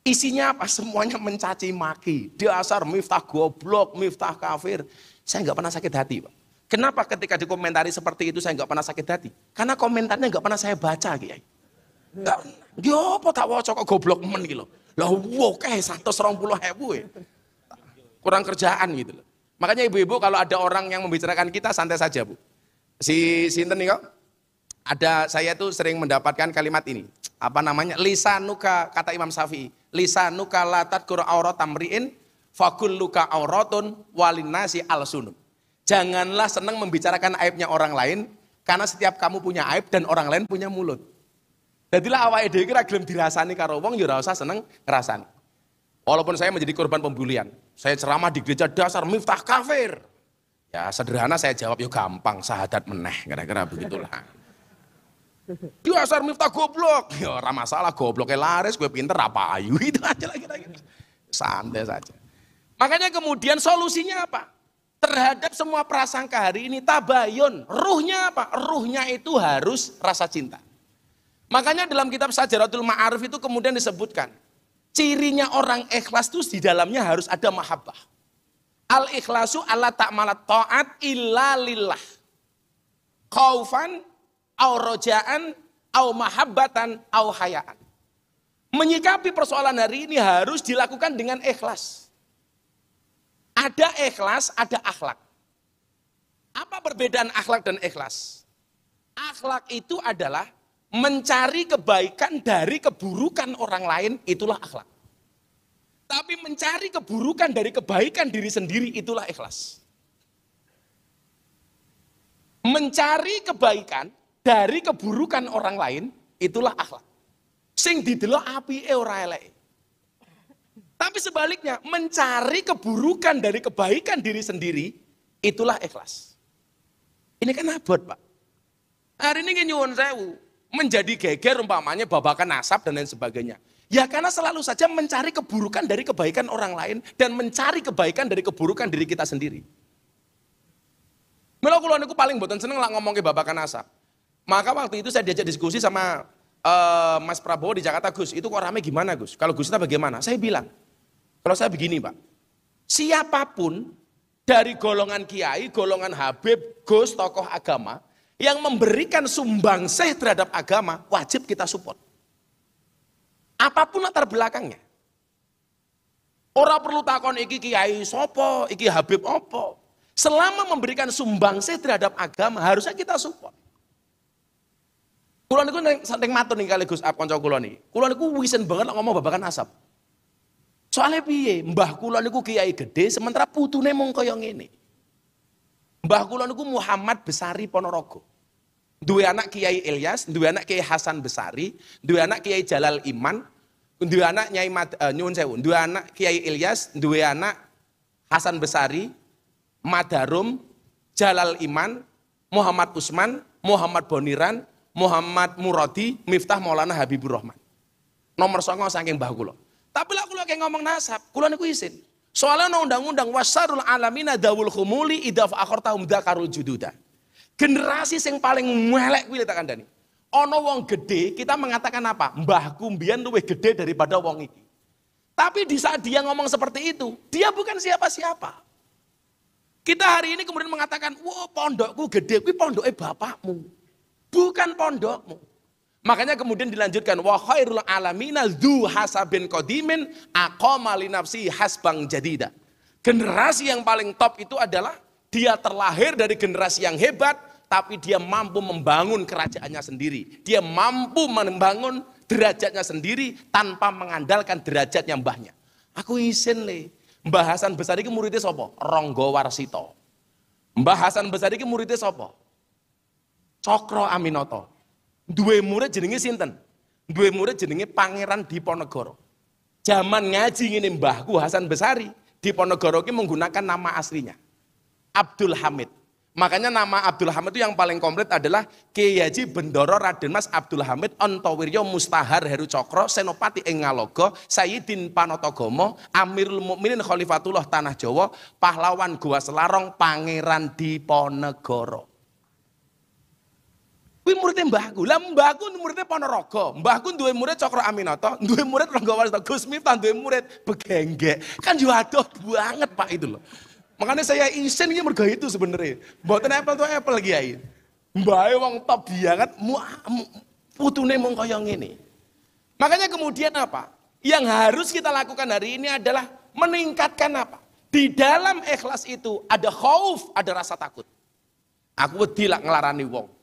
Isinya apa? Semuanya mencaci maki. Dasar miftah goblok, miftah kafir. Saya nggak pernah sakit hati, Pak. Kenapa ketika dikomentari seperti itu saya nggak pernah sakit hati? Karena komentarnya nggak pernah saya baca, Kiai. Nggak, yo ya apa tak wocok kok goblok men gitu. Lah wow, kayak satu serang puluh hebu ya. Kurang kerjaan gitu loh. Makanya ibu-ibu kalau ada orang yang membicarakan kita santai saja bu. Si Sinten nih kok. Ada saya tuh sering mendapatkan kalimat ini. Apa namanya? Lisanuka kata Imam Syafi'i lisanuka kalatat kur aurat tamriin luka auratun walinasi al sunun. Janganlah senang membicarakan aibnya orang lain karena setiap kamu punya aib dan orang lain punya mulut. Jadilah awal ide kira gelem dirasani karo wong ya ora usah seneng ngrasani. Walaupun saya menjadi korban pembulian, saya ceramah di gereja dasar Miftah Kafir. Ya sederhana saya jawab, yuk ya gampang, sahadat meneh, kira-kira begitulah. Dasar Miftah goblok. Ya ora masalah gobloknya laris, gue pinter apa ayu itu aja lagi-lagi. Santai saja. Makanya kemudian solusinya apa? Terhadap semua prasangka hari ini tabayun. Ruhnya apa? Ruhnya itu harus rasa cinta. Makanya dalam kitab Sajaratul Ma'arif itu kemudian disebutkan. Cirinya orang ikhlas itu di dalamnya harus ada mahabbah. Al ikhlasu ala ta'malat ta'at illa lillah. Kaufan au rojaan, au mahabbatan, au hayaan. Menyikapi persoalan hari ini harus dilakukan dengan ikhlas. Ada ikhlas, ada akhlak. Apa perbedaan akhlak dan ikhlas? Akhlak itu adalah mencari kebaikan dari keburukan orang lain, itulah akhlak. Tapi mencari keburukan dari kebaikan diri sendiri, itulah ikhlas. Mencari kebaikan dari keburukan orang lain itulah akhlak. Sing didelok e ora elek. Tapi sebaliknya, mencari keburukan dari kebaikan diri sendiri itulah ikhlas. Ini kan abot, Pak. Hari ini nyuwun sewu, menjadi geger umpamanya babakan nasab dan lain sebagainya. Ya karena selalu saja mencari keburukan dari kebaikan orang lain dan mencari kebaikan dari keburukan diri kita sendiri. Melo kula niku paling mboten seneng lak ngomong ke babakan nasab. Maka waktu itu saya diajak diskusi sama uh, Mas Prabowo di Jakarta, Gus, itu kok rame gimana Gus? Kalau Gus itu bagaimana? Saya bilang, kalau saya begini Pak, siapapun dari golongan kiai, golongan Habib, Gus, tokoh agama, yang memberikan sumbangsih terhadap agama, wajib kita support. Apapun latar belakangnya. Orang perlu takon iki kiai sopo, iki Habib opo. Selama memberikan sumbangsih terhadap agama, harusnya kita support kuloniku niku ning matur nih kali Gus Ab kanca kula niki. niku wisen banget ngomong babakan asap. Soalnya piye, mbah kuloniku niku kiai gede sementara putune mung kaya ngene. Mbah kuloniku niku Muhammad Besari Ponorogo. Dua anak Kiai Ilyas, dua anak Kiai Hasan Besari, dua anak Kiai Jalal Iman, dua anak Nyai Mat, uh, eh, Nyun sewu, dua anak Kiai Ilyas, dua anak Hasan Besari, Madarum, Jalal Iman, Muhammad Usman, Muhammad Boniran, Muhammad Muradi, Miftah Maulana Habibur Rahman. Nomor songo saking mbah kula. Tapi lah kula ngomong nasab, kula niku isin. Soalnya no undang-undang wasarul alamina dawul khumuli idaf akhor tahum dakarul jududa. Generasi sing paling melek kuwi tak kandani. Ono wong gede, kita mengatakan apa? Mbah kumbian luwih gede daripada wong iki. Tapi di saat dia ngomong seperti itu, dia bukan siapa-siapa. Kita hari ini kemudian mengatakan, wow, pondokku gede, kuwi pondoknya bapakmu." bukan pondokmu. Makanya kemudian dilanjutkan wa khairul alamina dzu hasabin qadimin aqama li nafsi hasbang jadida. Generasi yang paling top itu adalah dia terlahir dari generasi yang hebat tapi dia mampu membangun kerajaannya sendiri. Dia mampu membangun derajatnya sendiri tanpa mengandalkan derajatnya mbahnya. Aku izin le. Mbah besar Besari muridnya sopo Ronggo Warsito. Mbah Hasan Besari muridnya sopo Cokro Aminoto. dua murid jenenge sinten? dua murid jenenge Pangeran Diponegoro. Zaman ngaji ini Mbahku Hasan Besari, Diponegoro ini menggunakan nama aslinya. Abdul Hamid. Makanya nama Abdul Hamid itu yang paling komplit adalah Kiai Bendoro Raden Mas Abdul Hamid Ontowiryo Mustahar Heru Cokro Senopati Engalogo Sayyidin Panotogomo Amirul Mukminin Khalifatullah Tanah Jawa Pahlawan Gua Selarong Pangeran Diponegoro. Kuwi muridnya mbahku. Lah mbahku muridnya Ponorogo. Mbahku duwe murid Cokro Aminoto, duwe murid Rangga Warsito, Gus Miftah duwe murid Begenggek. Kan yo adoh banget Pak itu loh. Makanya saya isin ini mergo itu sebenarnya. Mboten apple to apple kiai. Mbahe wong top banget mu, putune mung kaya ngene. Makanya kemudian apa? Yang harus kita lakukan hari ini adalah meningkatkan apa? Di dalam ikhlas itu ada khauf, ada rasa takut. Aku wedi lak ngelarani wong.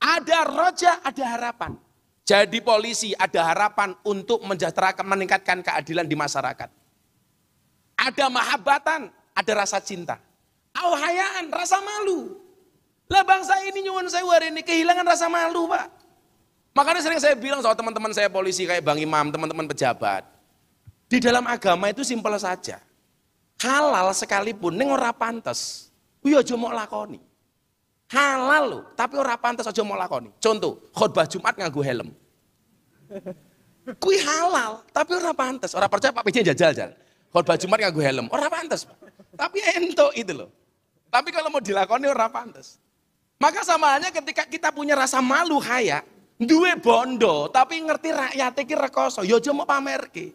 Ada roja, ada harapan. Jadi polisi ada harapan untuk menjahterakan, meningkatkan keadilan di masyarakat. Ada mahabatan, ada rasa cinta. Auhayaan, rasa malu. Lah bangsa ini nyuwun saya hari ini kehilangan rasa malu pak. Makanya sering saya bilang soal teman-teman saya polisi kayak Bang Imam, teman-teman pejabat. Di dalam agama itu simpel saja. Halal sekalipun, ini orang pantas. Uyo mau lakoni. Halal lo, tapi ora pantas aja mau lakoni. Contoh, khutbah Jumat nganggu helm. Kui halal, tapi ora pantas. orang percaya Pak PJ jajal-jajal. Khutbah Jumat nganggu helm, ora pantas Tapi ento itu loh. Tapi kalau mau dilakoni ora pantas. Maka sama hanya ketika kita punya rasa malu haya, duwe bondo, tapi ngerti rakyat iki rekoso, yo ya aja mau pamerke.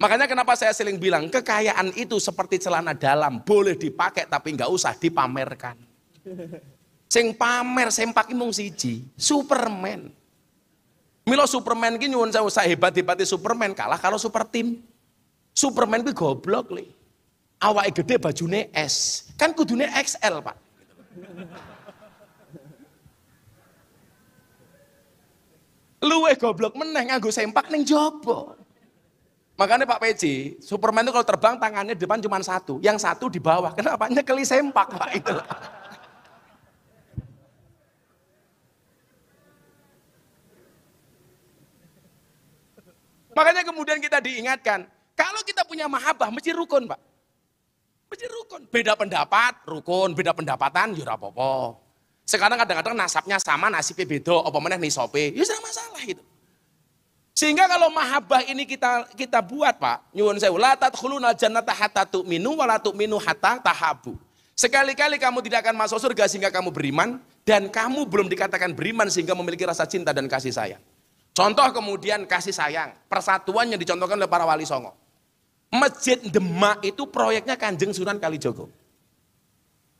Makanya kenapa saya seling bilang, kekayaan itu seperti celana dalam, boleh dipakai tapi nggak usah dipamerkan. Sing pamer sempak mung siji, Superman. Milo Superman gini, nyuwun saya hebat-hebate Superman kalah kalau super tim. Superman gue goblok li. Awake gede bajune S. Kan kudune XL, Pak. Lu eh goblok meneng nganggo sempak ning jopo. Makanya Pak PJ, Superman itu kalau terbang tangannya depan cuma satu, yang satu di bawah. Kenapa? Nyekeli sempak Pak itu. Makanya kemudian kita diingatkan, kalau kita punya mahabbah mesti rukun, Pak. Mesti rukun. Beda pendapat, rukun. Beda pendapatan, ya apa-apa. Sekarang kadang-kadang nasabnya sama, nasibnya beda, apa meneh nisope, ya sama masalah itu. Sehingga kalau mahabbah ini kita kita buat, Pak, nyuwun saya, la tadkhuluna jannata hatta tu'minu wa la tu'minu hatta tahabu. Sekali-kali kamu tidak akan masuk surga sehingga kamu beriman dan kamu belum dikatakan beriman sehingga memiliki rasa cinta dan kasih sayang. Contoh kemudian kasih sayang, persatuan yang dicontohkan oleh para wali songo. Masjid Demak itu proyeknya Kanjeng Sunan Kalijogo.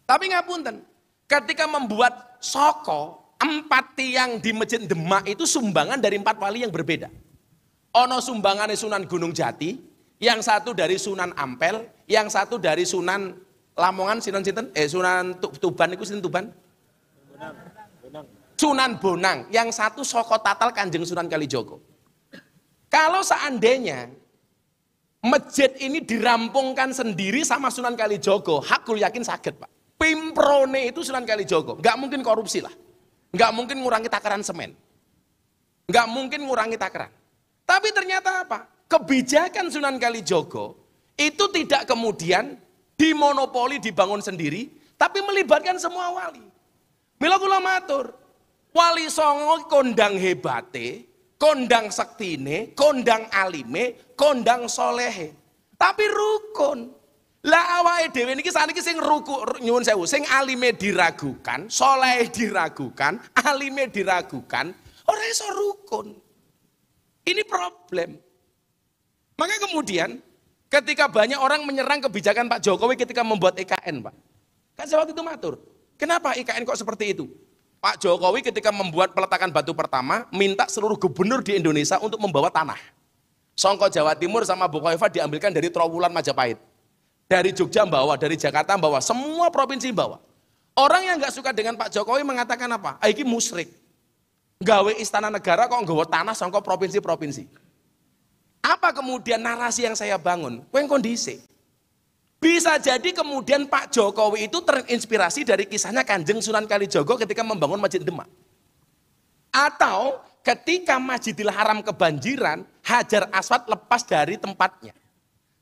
Tapi ngapunten, ketika membuat soko, empat tiang di Masjid Demak itu sumbangan dari empat wali yang berbeda. Ono sumbangannya Sunan Gunung Jati, yang satu dari Sunan Ampel, yang satu dari Sunan Lamongan, Sinan Sinten, eh Sunan Tuban, itu sunan Tuban. Tuban. Sunan Bonang, yang satu Soko Tatal Kanjeng Sunan Kalijogo. Kalau seandainya masjid ini dirampungkan sendiri sama Sunan Kalijogo, hakul yakin sakit Pak. Pimprone itu Sunan Kalijogo, nggak mungkin korupsi lah. Nggak mungkin ngurangi takaran semen. Nggak mungkin ngurangi takaran. Tapi ternyata apa? Kebijakan Sunan Kalijogo itu tidak kemudian dimonopoli dibangun sendiri, tapi melibatkan semua wali. Mila Wali songo kondang hebate, kondang saktine, kondang alime, kondang solehe. Tapi rukun. Lah edw ini ini ini sing ruku nyuwun sewu, sing alime diragukan, soleh diragukan, alime diragukan, orang iso rukun. Ini problem. Maka kemudian ketika banyak orang menyerang kebijakan Pak Jokowi ketika membuat IKN, e Pak. Kan saya waktu itu matur, kenapa IKN e kok seperti itu? Pak Jokowi ketika membuat peletakan batu pertama, minta seluruh gubernur di Indonesia untuk membawa tanah. Songko Jawa Timur sama Bukoviva diambilkan dari Trawulan Majapahit. Dari Jogja bawa, dari Jakarta bawa, semua provinsi bawa. Orang yang nggak suka dengan Pak Jokowi mengatakan apa? Aiki ah, musrik. Gawe istana negara kok nggawa tanah songko provinsi-provinsi. Apa kemudian narasi yang saya bangun? Kuen kondisi. Bisa jadi kemudian Pak Jokowi itu terinspirasi dari kisahnya Kanjeng Sunan Kalijogo ketika membangun Masjid Demak. Atau ketika Masjidil Haram kebanjiran, Hajar Aswad lepas dari tempatnya.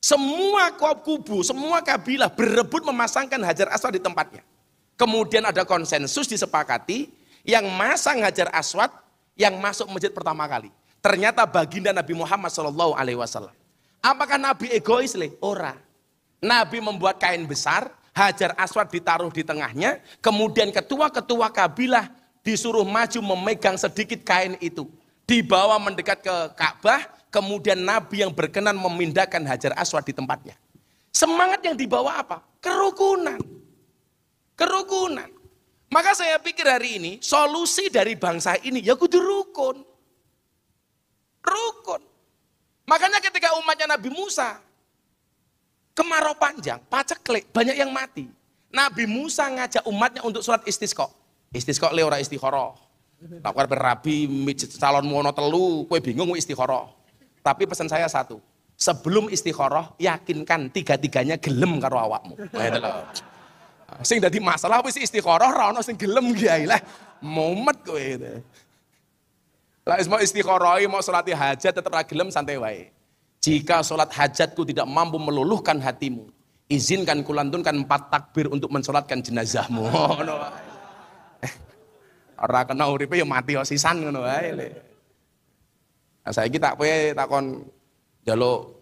Semua kubu, semua kabilah berebut memasangkan Hajar Aswad di tempatnya. Kemudian ada konsensus disepakati, yang masang Hajar Aswad yang masuk masjid pertama kali. Ternyata baginda Nabi Muhammad Shallallahu Alaihi Wasallam. Apakah Nabi egois leh? Ora. Nabi membuat kain besar, Hajar Aswad ditaruh di tengahnya, kemudian ketua-ketua kabilah disuruh maju memegang sedikit kain itu. Dibawa mendekat ke Ka'bah, kemudian Nabi yang berkenan memindahkan Hajar Aswad di tempatnya. Semangat yang dibawa apa? Kerukunan. Kerukunan. Maka saya pikir hari ini solusi dari bangsa ini ya kudu rukun. Rukun. Makanya ketika umatnya Nabi Musa Kemarau panjang, paceklik, banyak yang mati. Nabi Musa ngajak umatnya untuk sholat istisqo. Istisqo le ora istiqoroh. Tak berabi rabi calon muono telu, kue bingung istiqoroh. Tapi pesan saya satu, sebelum istiqoroh yakinkan tiga-tiganya gelem karo awakmu. Sing dadi masalah wis istiqoroh ra ono sing gelem kiai lah. Mumet kowe. Lah wis mau istiqorohi mau salati hajat tetep ra gelem santai wae. Jika sholat hajatku tidak mampu meluluhkan hatimu, izinkan kulantunkan empat takbir untuk mensolatkan jenazahmu. Eh, Orang kena uripe ya mati osisan ngono wae. Nah, saya kita kowe takon jalo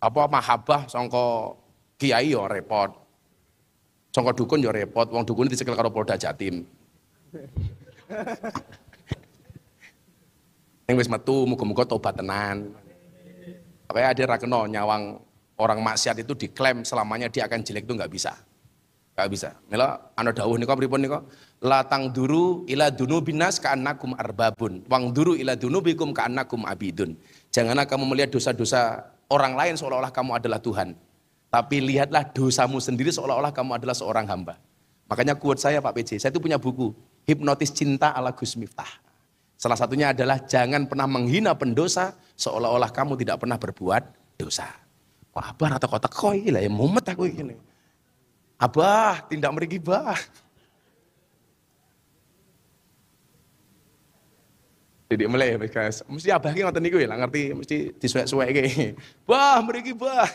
apa mahabah songko kiai yo ya repot. Songko dukun yo ya repot, wong dukun dicekel karo Polda Jatim. Yang wis metu muga-muga tobat tenan. Apa ada Rageno nyawang orang maksiat itu diklaim selamanya dia akan jelek itu nggak bisa. Nggak bisa. Mila anu dawuh niko pripun niko latang duru ila dunubinas ka'annakum arbabun wang duru ila dunubikum ka'annakum abidun. Janganlah kamu melihat dosa-dosa orang lain seolah-olah kamu adalah Tuhan. Tapi lihatlah dosamu sendiri seolah-olah kamu adalah seorang hamba. Makanya kuat saya Pak PJ, saya itu punya buku Hipnotis Cinta ala Gus Miftah. Salah satunya adalah jangan pernah menghina pendosa seolah-olah kamu tidak pernah berbuat dosa. Wah, abah atau kota koi lah yang mumet aku ini. Abah, tindak merigi bah. Jadi mulai ya guys, mesti abah ini ngerti niku ya, ngerti mesti disuai-suai ki. Bah, merigi bah.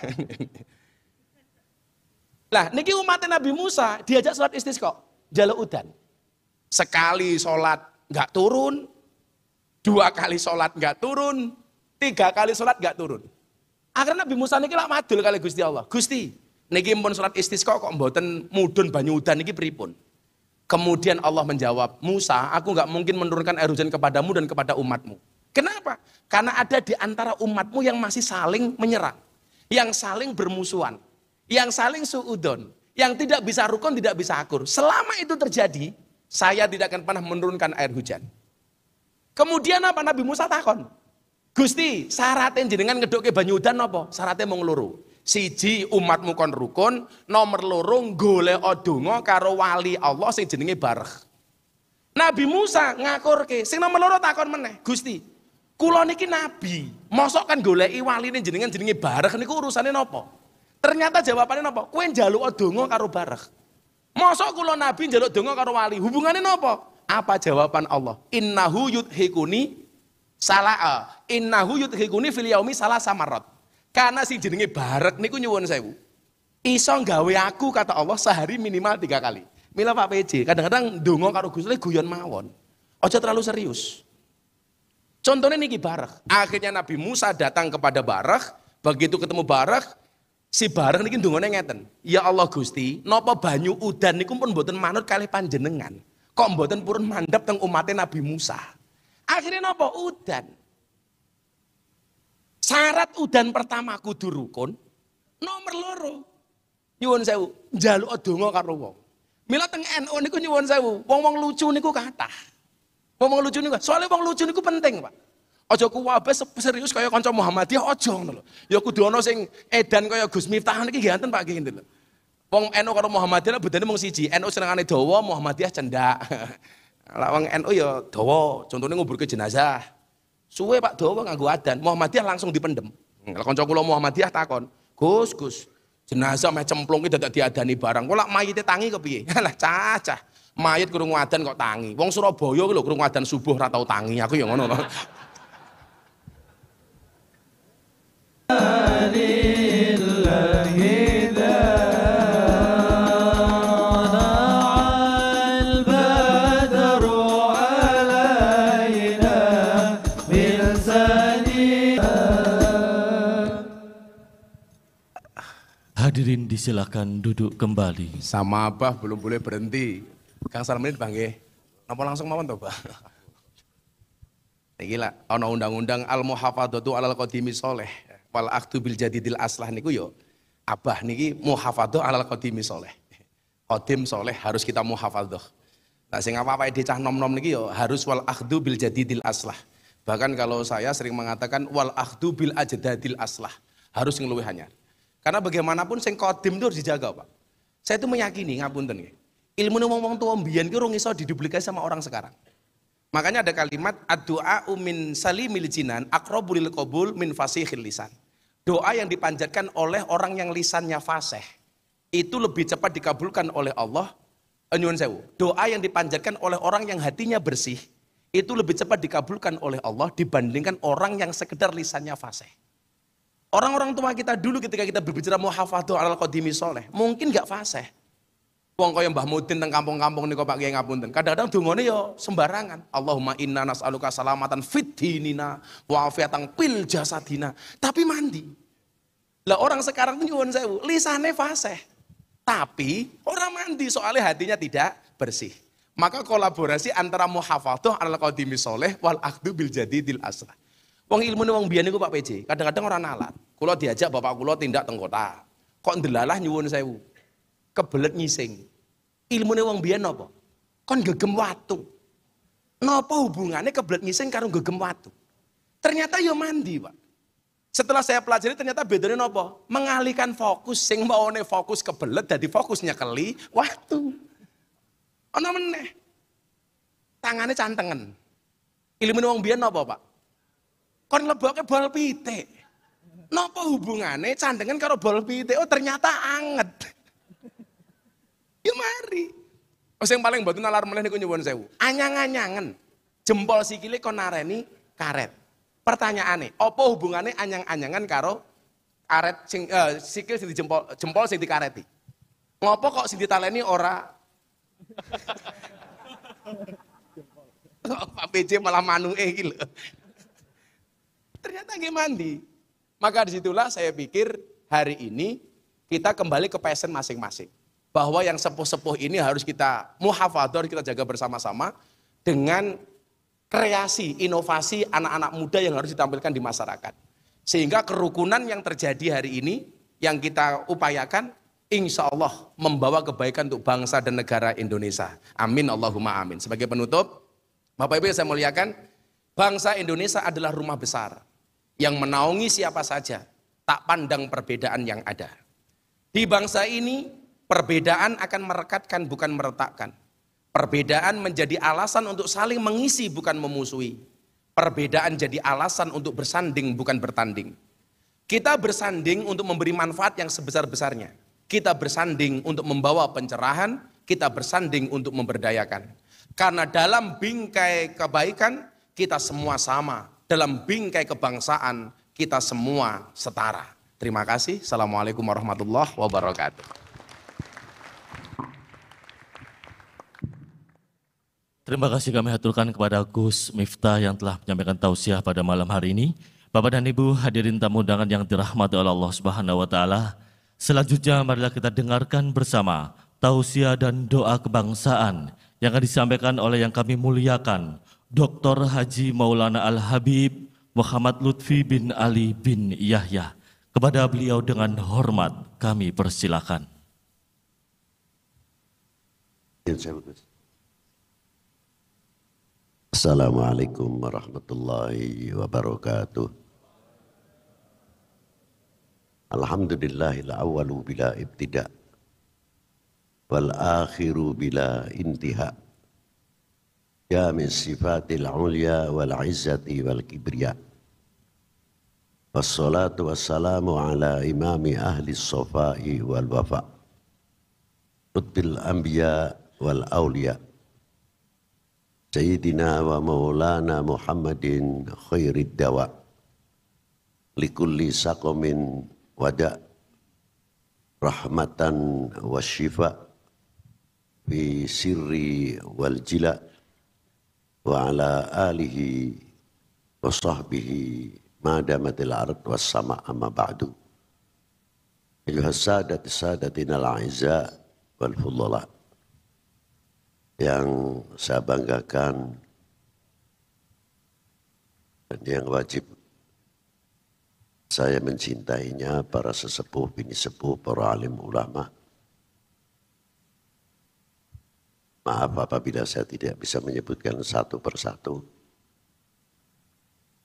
Lah, niki umat Nabi Musa diajak sholat kok, jaluk udan. Sekali sholat nggak turun, dua kali sholat nggak turun, Tiga kali sholat gak turun. Akhirnya Nabi Musa ini lah madul kali Gusti Allah. Gusti, niki pun sholat istisqa kok mboten mudun banyu udan niki pripun? Kemudian Allah menjawab, Musa, aku gak mungkin menurunkan air hujan kepadamu dan kepada umatmu. Kenapa? Karena ada di antara umatmu yang masih saling menyerang. Yang saling bermusuhan. Yang saling suudon. Yang tidak bisa rukun, tidak bisa akur. Selama itu terjadi, saya tidak akan pernah menurunkan air hujan. Kemudian apa? Nabi Musa takon. Gusti, syaratnya jenengan ke banyudan apa? Syaratnya mau loro. Siji umatmu kon rukun, nomor lorong gule odungo karo wali Allah sing jenenge bareh. Nabi Musa ngakur ke, sing nomor loro takon meneh, Gusti. Kulo niki nabi, mosok kan wali ini jenengan jenenge bareh niku urusannya nopo? Ternyata jawabannya nopo, kuen jaluk odungo karo bareh. Mosok kulo nabi njaluk odungo karo wali, hubungannya nopo? Apa jawaban Allah? Innahu yudhikuni Salah, eh, huyut hikuni fil yaumi salah samarot. Karena si jenenge barek niku nyuwun sewu. Iso gawe aku kata Allah sehari minimal tiga kali. Mila Pak PJ, kadang-kadang dongo karo Gusti guyon mawon. Ojo terlalu serius. Contohnya niki barek. Akhirnya Nabi Musa datang kepada barek, begitu ketemu barek, si barek niki dungane ngeten. Ya Allah Gusti, nopo banyu udan niku pun buatan manut kali panjenengan. Kok buatan purun mandap teng umatnya Nabi Musa. Akhirnya nopo udan. Syarat udan pertama kudu rukun. Nomor loro. Nyuwun sewu, njaluk donga karo wong. Mila teng NU niku nyuwun sewu, wong-wong lucu niku kathah. Wong-wong lucu niku, soalnya wong lucu niku penting, Pak. Aja kuwabe serius kaya kanca Muhammadiyah aja ngono lho. Ya kudu ana sing edan kaya Gus Miftah niki ganten Pak nggih lho. Wong NU karo Muhammadiyah bedane mung siji. NU senengane dawa, Muhammadiyah cendak. Lawang NU ya dawa, contohnya ngubur ke jenazah. Suwe Pak dawa nganggo adan, Muhammadiyah langsung dipendem. Kalau kanca kula Muhammadiyah takon, "Gus, Gus, jenazah meh cemplung ki dadak diadani barang. Kok lak mayite tangi kepiye?" Lah cacah. Mayit kurung adan kok tangi. Wong Surabaya ki lho krungu adan subuh ra tau tangi. Aku ya ngono. Lillahi Hadirin disilahkan duduk kembali. Sama apa belum boleh berhenti. Kang Salmanin bangge. Napa langsung mawon to, Pak? Niki lah ana undang-undang al muhafadzatu alal qadimi soleh. Wal aktu bil jadidil aslah niku yo Abah niki muhafadoh alal qadimi soleh. Qadim soleh harus kita muhafadah. Nah sing apa-apa dicah nom-nom niki yo harus wal aktu bil jadidil aslah. Bahkan kalau saya sering mengatakan wal aktu bil ajdadil aslah. Harus ngeluwih hanyar. Karena bagaimanapun sing kodim itu harus dijaga, Pak. Saya itu meyakini ngapunten nggih. Ilmu nu wong tuwa mbiyen ki iso diduplikasi sama orang sekarang. Makanya ada kalimat addu'a umin salimil jinan akrobulil qabul min fasihil lisan. Doa yang dipanjatkan oleh orang yang lisannya fasih itu lebih cepat dikabulkan oleh Allah eh, nyuwun sewu. Doa yang dipanjatkan oleh orang yang hatinya bersih itu lebih cepat dikabulkan oleh Allah dibandingkan orang yang sekedar lisannya fasih. Orang-orang tua kita dulu ketika kita berbicara muhafadhah al qadimi soleh, mungkin gak fasih. Wong kaya Mbah Mudin teng kampung-kampung niku Pak Kiai ngapunten. Kadang-kadang dungane yo ya sembarangan. Allahumma inna nas'aluka salamatan fid dinina wa afiatan fil jasadina. Tapi mandi. Lah orang sekarang nyuwun sewu, lisane fasih. Tapi orang mandi soalnya hatinya tidak bersih. Maka kolaborasi antara muhafadhah al qadimi soleh wal akhdhu bil jadidil aslah. Wong ilmu wong biyen niku Pak PJ, kadang-kadang orang nalat. Kulo diajak bapak kulo tindak teng kota. Kok ndelalah nyuwun sewu. Kebelet ngising. Ilmune wong biyen napa? Kon gegem watu. Napa hubungannya kebelet ngising karo gegem watu? Ternyata yo ya mandi, Pak. Setelah saya pelajari ternyata bedanya nopo. Mengalihkan fokus, sing nih fokus kebelet, jadi fokusnya keli, waktu. Ana meneh. Tangannya cantengen. Ilmu wong biyen nopo, Pak? Kon leboknya bal pitik. Nopo hubungannya candengan karo bol pitik? Oh ternyata anget. ya mari. Oh sing paling mboten nalar meneh niku nyuwun sewu. Anyang-anyangen. Jempol sikile kon nareni karet. Pertanyaane, apa hubungannya anyang-anyangan karo karet sing eh, sikil sing dijempol jempol sing dikareti? Ngopo kok sing ditaleni ora Pak PJ malah manu eh Ternyata gimana mandi. Maka disitulah saya pikir hari ini kita kembali ke passion masing-masing. Bahwa yang sepuh-sepuh ini harus kita muhafadur, kita jaga bersama-sama dengan kreasi, inovasi anak-anak muda yang harus ditampilkan di masyarakat. Sehingga kerukunan yang terjadi hari ini, yang kita upayakan, insya Allah membawa kebaikan untuk bangsa dan negara Indonesia. Amin, Allahumma amin. Sebagai penutup, Bapak Ibu yang saya muliakan, bangsa Indonesia adalah rumah besar yang menaungi siapa saja, tak pandang perbedaan yang ada. Di bangsa ini, perbedaan akan merekatkan bukan meretakkan. Perbedaan menjadi alasan untuk saling mengisi bukan memusuhi. Perbedaan jadi alasan untuk bersanding bukan bertanding. Kita bersanding untuk memberi manfaat yang sebesar-besarnya. Kita bersanding untuk membawa pencerahan, kita bersanding untuk memberdayakan. Karena dalam bingkai kebaikan kita semua sama, dalam bingkai kebangsaan kita semua setara. Terima kasih. Assalamualaikum warahmatullahi wabarakatuh. Terima kasih kami haturkan kepada Gus Miftah yang telah menyampaikan tausiah pada malam hari ini. Bapak dan Ibu hadirin tamu undangan yang dirahmati oleh Allah Subhanahu wa taala. Selanjutnya marilah kita dengarkan bersama tausiah dan doa kebangsaan yang akan disampaikan oleh yang kami muliakan Dr. Haji Maulana Al-Habib Muhammad Lutfi bin Ali bin Yahya. Kepada beliau dengan hormat kami persilakan. Assalamualaikum warahmatullahi wabarakatuh. Alhamdulillahil awalu bila ibtida' wal akhiru bila intihak ya min sifatil ulya wal izzati wal kibriya wassalatu wassalamu ala imami ahli sofai wal wafa utbil wal awliya Sayyidina wa maulana Muhammadin khairid dawa likulli sakomin rahmatan wa shifa fi sirri wal jila' wa ala alihi wa sahbihi madamatil ard wa sama amma ba'du. Ayuha sadat sadatina al-a'izza wal fullala. Yang saya banggakan dan yang wajib saya mencintainya para sesepuh, bini sepuh, para alim ulama' Maaf apabila saya tidak bisa menyebutkan satu persatu.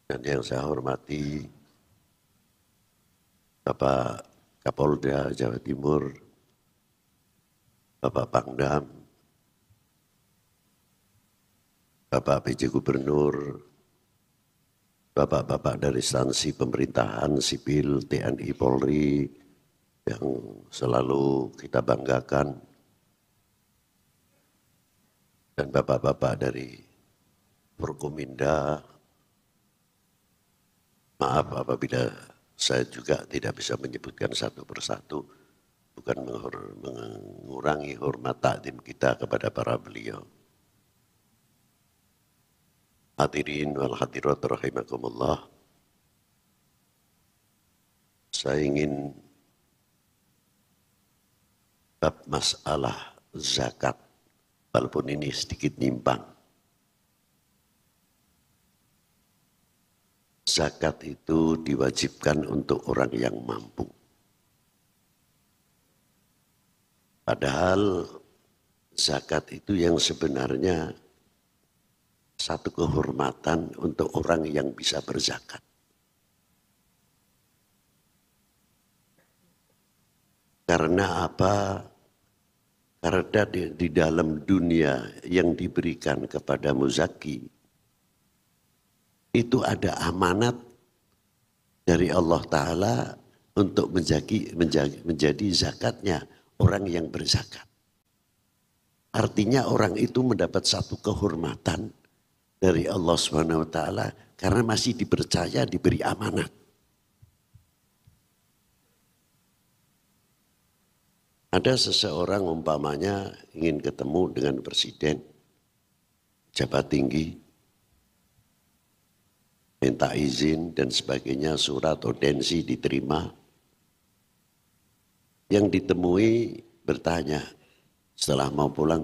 Dan yang saya hormati Bapak Kapolda Jawa Timur, Bapak Pangdam, Bapak PJ Gubernur, Bapak-bapak dari stansi pemerintahan, sipil, TNI, Polri, yang selalu kita banggakan, dan bapak-bapak dari Perkuminda. Maaf apabila saya juga tidak bisa menyebutkan satu persatu, bukan mengurangi hormat takdim kita kepada para beliau. Hadirin wal hadirat rahimakumullah. Saya ingin bab masalah zakat walaupun ini sedikit nyimpang. Zakat itu diwajibkan untuk orang yang mampu. Padahal zakat itu yang sebenarnya satu kehormatan untuk orang yang bisa berzakat. Karena apa? Karena di, di dalam dunia yang diberikan kepada Muzaki, itu ada amanat dari Allah Ta'ala untuk menjadi, menjadi, menjadi zakatnya orang yang berzakat. Artinya orang itu mendapat satu kehormatan dari Allah Subhanahu wa taala karena masih dipercaya diberi amanat. Ada seseorang umpamanya ingin ketemu dengan presiden, jabat tinggi, minta izin dan sebagainya, surat audensi diterima. Yang ditemui bertanya setelah mau pulang,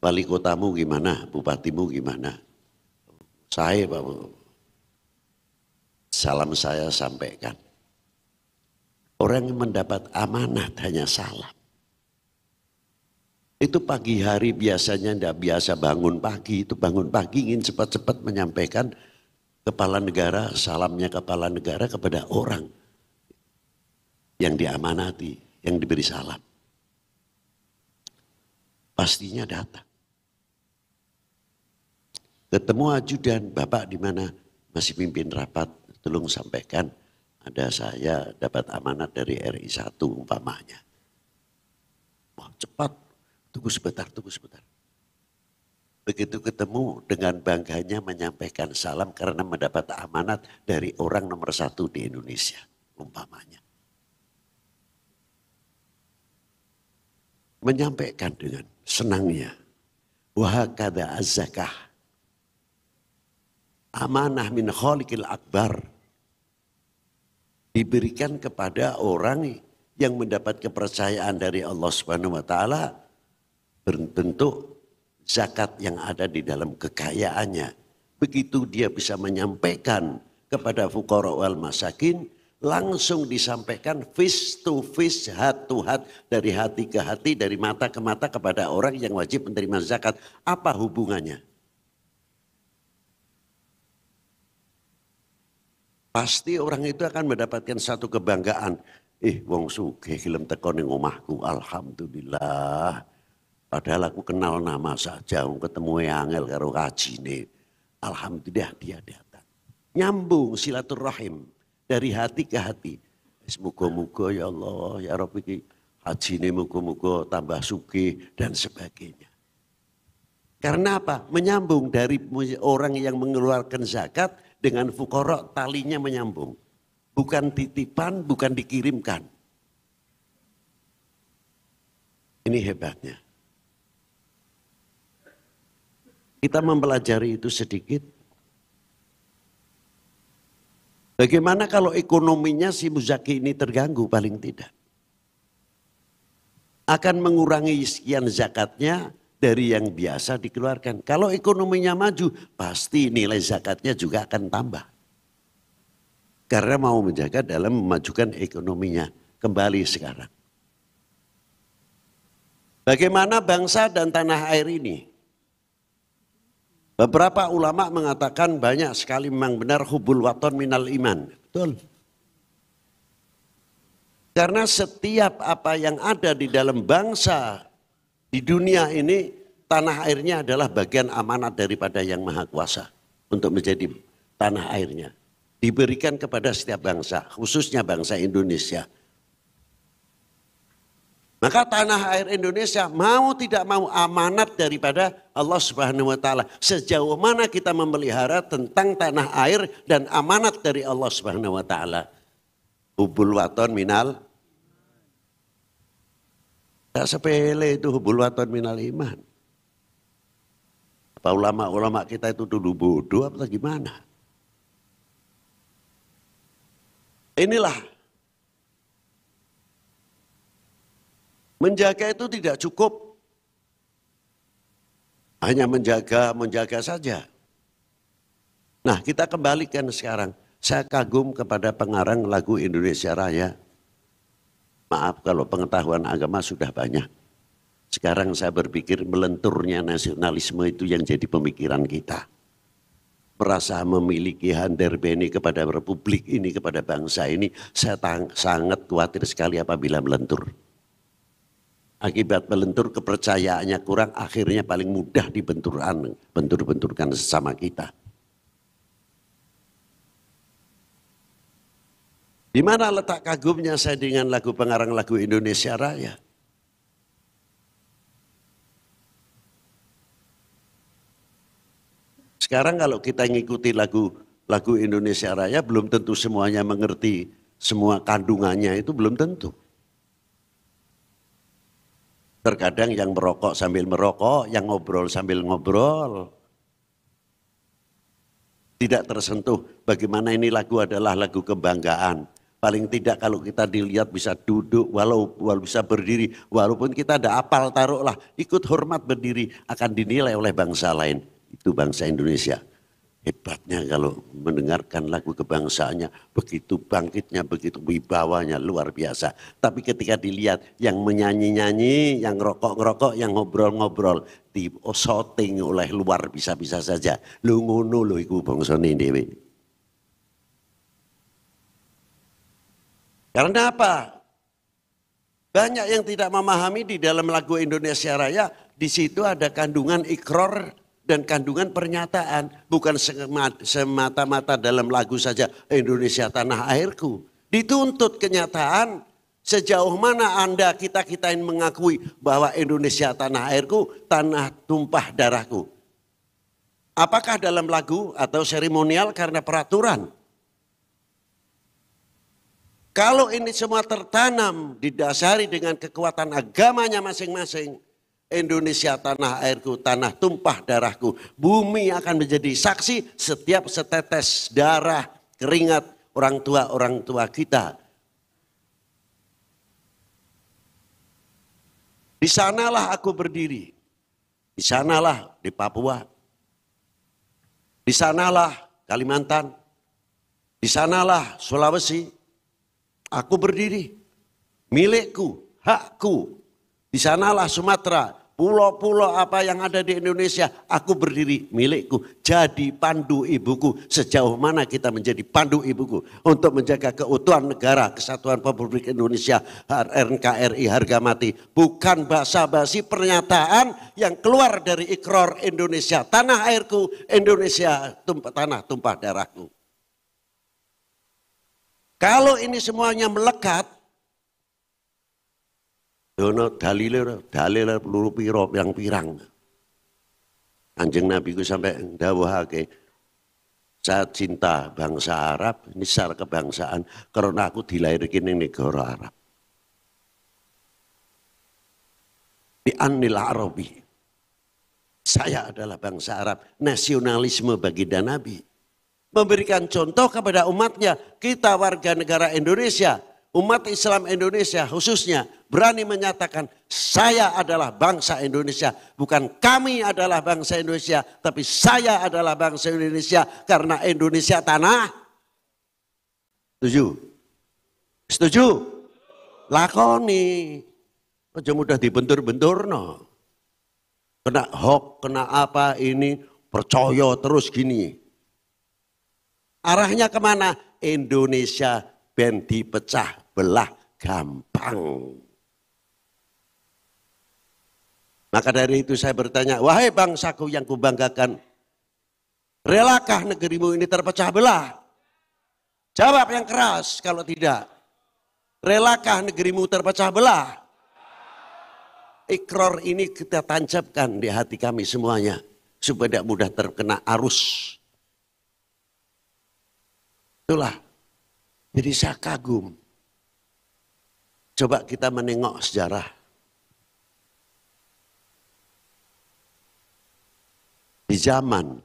wali kotamu gimana, bupatimu gimana? Saya Pak salam saya sampaikan. Orang yang mendapat amanah hanya salam. Itu pagi hari biasanya tidak biasa bangun pagi, itu bangun pagi ingin cepat-cepat menyampaikan kepala negara, salamnya kepala negara kepada orang yang diamanati, yang diberi salam. Pastinya datang. Ketemu ajudan, Bapak di mana? Masih pimpin rapat, tolong sampaikan ada saya dapat amanat dari RI 1 umpamanya. Wah, cepat Tunggu sebentar, tunggu sebentar. Begitu ketemu dengan bangganya menyampaikan salam karena mendapat amanat dari orang nomor satu di Indonesia, umpamanya. Menyampaikan dengan senangnya. Wahakada azakah Amanah min kholikil akbar. Diberikan kepada orang yang mendapat kepercayaan dari Allah Subhanahu wa taala bentuk zakat yang ada di dalam kekayaannya. Begitu dia bisa menyampaikan kepada fukara wal masakin, langsung disampaikan face to face, heart to heart, dari hati ke hati, dari mata ke mata kepada orang yang wajib menerima zakat. Apa hubungannya? Pasti orang itu akan mendapatkan satu kebanggaan. Eh, wong suge, film tekoning omahku. Alhamdulillah. Padahal aku kenal nama saja, aku ketemu Angel karo kajine. Alhamdulillah dia datang. Nyambung silaturahim dari hati ke hati. Semoga-moga ya Allah, ya Rabbi Haji ini moga-moga tambah suki dan sebagainya. Karena apa? Menyambung dari orang yang mengeluarkan zakat dengan fukorok talinya menyambung. Bukan titipan, bukan dikirimkan. Ini hebatnya. kita mempelajari itu sedikit. Bagaimana kalau ekonominya si Muzaki ini terganggu paling tidak? Akan mengurangi sekian zakatnya dari yang biasa dikeluarkan. Kalau ekonominya maju, pasti nilai zakatnya juga akan tambah. Karena mau menjaga dalam memajukan ekonominya kembali sekarang. Bagaimana bangsa dan tanah air ini Beberapa ulama mengatakan banyak sekali memang benar hubul waton minal iman. Betul. Karena setiap apa yang ada di dalam bangsa di dunia ini tanah airnya adalah bagian amanat daripada yang maha kuasa untuk menjadi tanah airnya. Diberikan kepada setiap bangsa, khususnya bangsa Indonesia. Maka tanah air Indonesia mau tidak mau amanat daripada Allah Subhanahu wa taala. Sejauh mana kita memelihara tentang tanah air dan amanat dari Allah Subhanahu wa taala. Hubul waton minal Tak sepele itu hubul waton minal iman. Apa ulama-ulama kita itu dulu bodoh atau gimana? Inilah Menjaga itu tidak cukup hanya menjaga menjaga saja. Nah, kita kembalikan sekarang. Saya kagum kepada pengarang lagu Indonesia Raya. Maaf kalau pengetahuan agama sudah banyak. Sekarang saya berpikir melenturnya nasionalisme itu yang jadi pemikiran kita. Merasa memiliki hander beni kepada republik ini, kepada bangsa ini, saya sangat khawatir sekali apabila melentur. Akibat melentur kepercayaannya kurang, akhirnya paling mudah dibenturkan, bentur-benturkan sesama kita. Di mana letak kagumnya saya dengan lagu pengarang lagu Indonesia Raya? Sekarang kalau kita ngikuti lagu lagu Indonesia Raya belum tentu semuanya mengerti semua kandungannya itu belum tentu. Terkadang yang merokok sambil merokok, yang ngobrol sambil ngobrol. Tidak tersentuh bagaimana ini lagu adalah lagu kebanggaan. Paling tidak kalau kita dilihat bisa duduk, walau, walau bisa berdiri, walaupun kita ada apal taruhlah, ikut hormat berdiri akan dinilai oleh bangsa lain. Itu bangsa Indonesia. Hebatnya kalau mendengarkan lagu kebangsaannya, begitu bangkitnya, begitu wibawanya, luar biasa. Tapi ketika dilihat yang menyanyi-nyanyi, yang ngerokok-ngerokok, yang ngobrol-ngobrol, di shooting oleh luar bisa-bisa saja. Lu ngono lu iku bangsane ini. Karena apa? Banyak yang tidak memahami di dalam lagu Indonesia Raya, di situ ada kandungan ikror dan kandungan pernyataan bukan semata-mata dalam lagu saja Indonesia tanah airku. Dituntut kenyataan sejauh mana Anda kita-kita yang mengakui bahwa Indonesia tanah airku, tanah tumpah darahku. Apakah dalam lagu atau seremonial karena peraturan? Kalau ini semua tertanam didasari dengan kekuatan agamanya masing-masing, Indonesia tanah airku, tanah tumpah darahku. Bumi akan menjadi saksi setiap setetes darah, keringat orang tua-orang tua kita. Di sanalah aku berdiri. Di sanalah di Papua. Di sanalah Kalimantan. Di sanalah Sulawesi. Aku berdiri. Milikku, hakku. Di sanalah Sumatera, pulau-pulau apa yang ada di Indonesia, aku berdiri milikku. Jadi pandu ibuku, sejauh mana kita menjadi pandu ibuku untuk menjaga keutuhan negara, kesatuan Republik Indonesia, NKRI harga mati. Bukan basa-basi pernyataan yang keluar dari ikrar Indonesia, tanah airku, Indonesia, tumpah, tanah tumpah darahku. Kalau ini semuanya melekat, Dono dalile ora, dalile peluru piro pirang-pirang. Kanjeng Nabi ku sampai dawuhake saya cinta bangsa Arab, nisar kebangsaan karena aku dilahirkan ning negara Arab. Di anil Arabi. Saya adalah bangsa Arab, nasionalisme bagi dan Nabi. Memberikan contoh kepada umatnya, kita warga negara Indonesia, umat Islam Indonesia khususnya, berani menyatakan saya adalah bangsa Indonesia. Bukan kami adalah bangsa Indonesia, tapi saya adalah bangsa Indonesia karena Indonesia tanah. Setuju? Setuju? Lakoni. Aja mudah dibentur-bentur no. Kena hoax, kena apa ini, percaya terus gini. Arahnya kemana? Indonesia ben dipecah belah gampang. Maka dari itu saya bertanya, wahai bangsaku yang kubanggakan, relakah negerimu ini terpecah belah? Jawab yang keras kalau tidak. Relakah negerimu terpecah belah? Ikror ini kita tancapkan di hati kami semuanya. Supaya tidak mudah terkena arus. Itulah. Jadi saya kagum. Coba kita menengok sejarah di zaman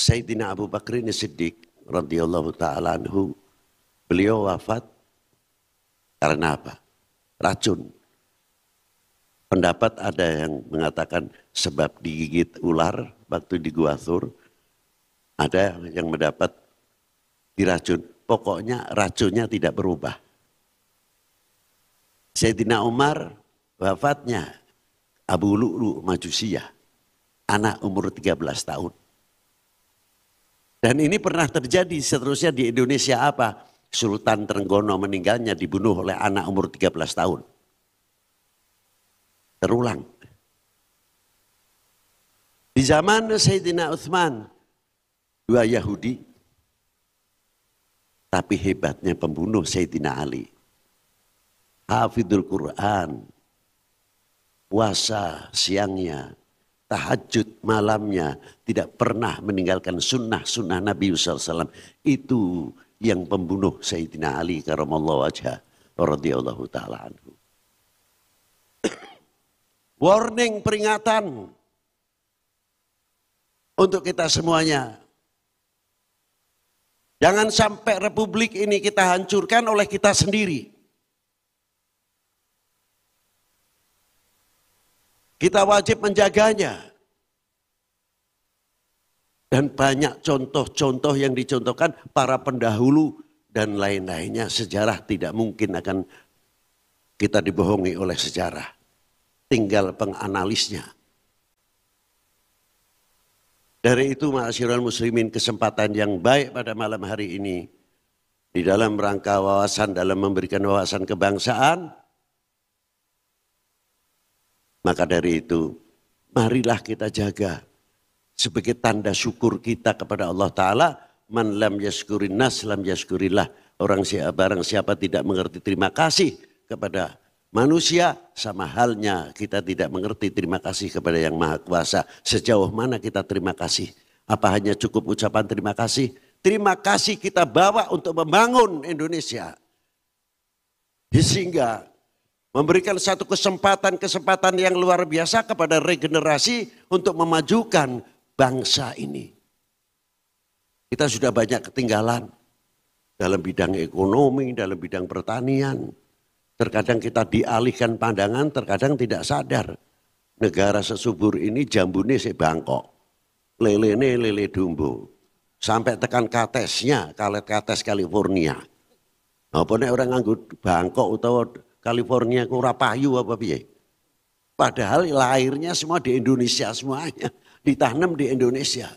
Sayyidina Abu ini Siddiq radhiyallahu taala anhu beliau wafat karena apa? Racun. Pendapat ada yang mengatakan sebab digigit ular waktu di Gua Thur. Ada yang mendapat diracun. Pokoknya racunnya tidak berubah. Sayyidina Umar wafatnya Abu Lu'lu Majusiyah anak umur 13 tahun. Dan ini pernah terjadi seterusnya di Indonesia apa? Sultan Trenggono meninggalnya dibunuh oleh anak umur 13 tahun. Terulang. Di zaman Sayyidina Uthman, dua Yahudi, tapi hebatnya pembunuh Sayyidina Ali. Hafidul Quran, puasa siangnya, tahajud malamnya, tidak pernah meninggalkan sunnah-sunnah Nabi SAW. Itu yang pembunuh Sayyidina Ali karamallahu aja radhiyallahu taala anhu. Warning peringatan untuk kita semuanya. Jangan sampai republik ini kita hancurkan oleh kita sendiri. Kita wajib menjaganya. Dan banyak contoh-contoh yang dicontohkan para pendahulu dan lain-lainnya. Sejarah tidak mungkin akan kita dibohongi oleh sejarah. Tinggal penganalisnya. Dari itu ma'asyiral muslimin kesempatan yang baik pada malam hari ini di dalam rangka wawasan, dalam memberikan wawasan kebangsaan, maka dari itu, marilah kita jaga sebagai tanda syukur kita kepada Allah Ta'ala. Man lam yaskurin nas lam yaskurillah. Orang siapa, barang siapa tidak mengerti terima kasih kepada manusia sama halnya kita tidak mengerti terima kasih kepada yang maha kuasa. Sejauh mana kita terima kasih? Apa hanya cukup ucapan terima kasih? Terima kasih kita bawa untuk membangun Indonesia. Sehingga memberikan satu kesempatan-kesempatan yang luar biasa kepada regenerasi untuk memajukan bangsa ini. Kita sudah banyak ketinggalan dalam bidang ekonomi, dalam bidang pertanian. Terkadang kita dialihkan pandangan, terkadang tidak sadar. Negara sesubur ini jambune si bangkok. Lele ini lele dumbo. Sampai tekan katesnya, kalet kates California. Apa orang anggut bangkok atau California ora payu apa piye. Padahal lahirnya semua di Indonesia semuanya, ditanam di Indonesia.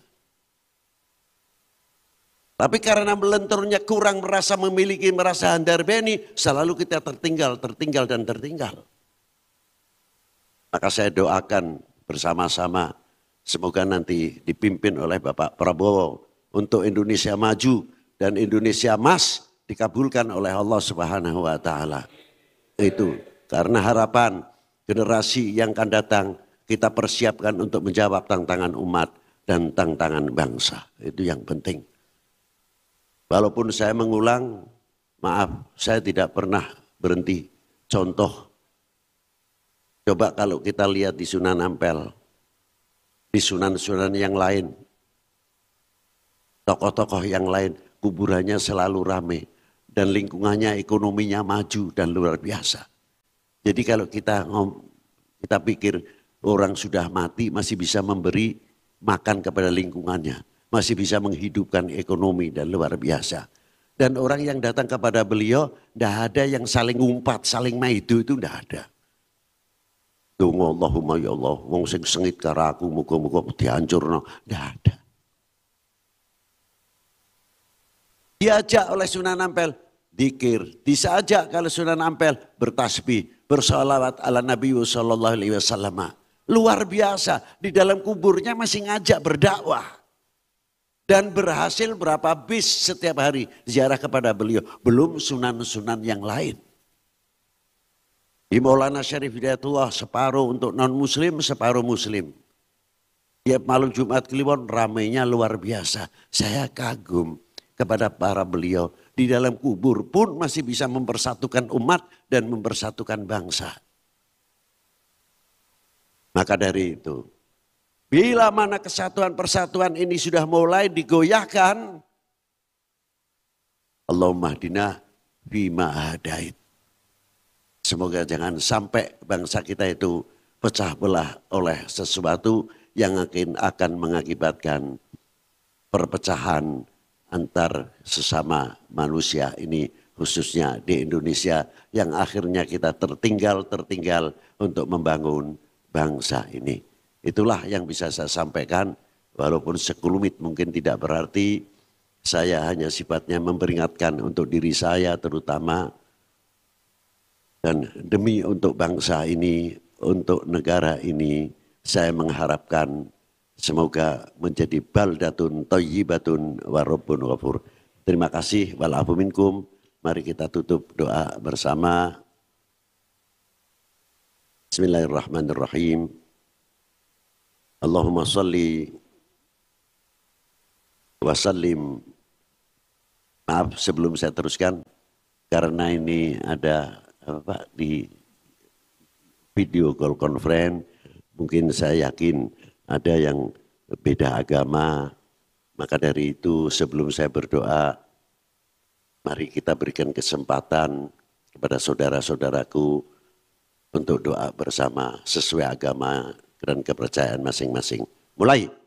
Tapi karena melenturnya kurang merasa memiliki, merasa handar beni, selalu kita tertinggal, tertinggal, dan tertinggal. Maka saya doakan bersama-sama, semoga nanti dipimpin oleh Bapak Prabowo untuk Indonesia maju dan Indonesia mas dikabulkan oleh Allah Subhanahu wa Ta'ala itu. Karena harapan generasi yang akan datang kita persiapkan untuk menjawab tantangan umat dan tantangan bangsa. Itu yang penting. Walaupun saya mengulang, maaf, saya tidak pernah berhenti. Contoh, coba kalau kita lihat di Sunan Ampel, di Sunan-Sunan yang lain, tokoh-tokoh yang lain, kuburannya selalu ramai dan lingkungannya, ekonominya maju dan luar biasa. Jadi kalau kita kita pikir orang sudah mati masih bisa memberi makan kepada lingkungannya, masih bisa menghidupkan ekonomi dan luar biasa. Dan orang yang datang kepada beliau, tidak ada yang saling ngumpat, saling maidu itu tidak ada. Tunggu Allahumma ya Allah, wong sing sengit karaku, muka-muka dihancur, tidak ada. Diajak oleh Sunan Ampel, dikir. Disajak kalau Sunan Ampel, bertasbih, bersolawat ala Nabi Sallallahu Alaihi Wasallam. Luar biasa, di dalam kuburnya masih ngajak berdakwah. Dan berhasil berapa bis setiap hari ziarah kepada beliau. Belum sunan-sunan yang lain. Di Maulana Syarif Hidayatullah separuh untuk non muslim, separuh muslim. Tiap malam Jumat Kliwon ramainya luar biasa. Saya kagum kepada para beliau. Di dalam kubur pun masih bisa mempersatukan umat dan mempersatukan bangsa. Maka dari itu, bila mana kesatuan persatuan ini sudah mulai digoyahkan, Allahumma dina bima hadait. Semoga jangan sampai bangsa kita itu pecah belah oleh sesuatu yang akan akan mengakibatkan perpecahan antar sesama manusia ini khususnya di Indonesia yang akhirnya kita tertinggal-tertinggal untuk membangun bangsa ini. Itulah yang bisa saya sampaikan walaupun sekulumit mungkin tidak berarti saya hanya sifatnya memperingatkan untuk diri saya terutama dan demi untuk bangsa ini, untuk negara ini saya mengharapkan Semoga menjadi baldatun toyibatun warobun ghafur. Terima kasih. Walafu minkum. Mari kita tutup doa bersama. Bismillahirrahmanirrahim. Allahumma salli wa sallim. Maaf sebelum saya teruskan karena ini ada apa di video call conference mungkin saya yakin ada yang beda agama. Maka dari itu sebelum saya berdoa, mari kita berikan kesempatan kepada saudara-saudaraku untuk doa bersama sesuai agama dan kepercayaan masing-masing. Mulai.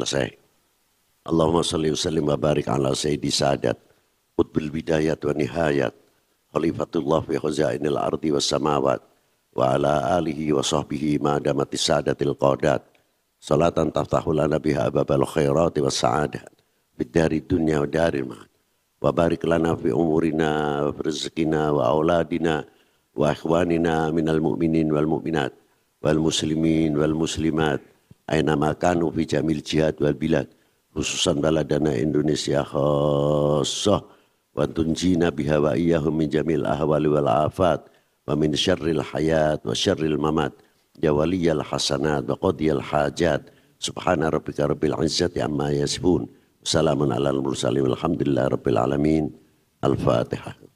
Selesai. Allahumma salli sallim wa barik ala sayyidi sadat. Qutbil bidayat wa nihayat. Khalifatullah fi khuzainil ardi wa samawat. Wa ala alihi wa sahbihi ma damati sadatil qadat. Salatan taftahu lana biha ababal khairati was sa'adat. Bidari dunya wa dari ma'ad. Wa barik lana fi umurina wa rizkina, wa auladina wa ikhwanina minal mu'minin wal mu'minat. wal muslimin wal muslimat aina makanu fi jamil jihad wal bilad khususan baladana Indonesia khosoh wa tunjina biha wa iyahum min jamil ahwali wal afat wa min syarril hayat wa syarril mamat ya waliyal hasanat wa qadiyal hajat subhana rabbika rabbil izzati amma yasifun salamun al mursalin alhamdulillah rabbil alamin al-fatihah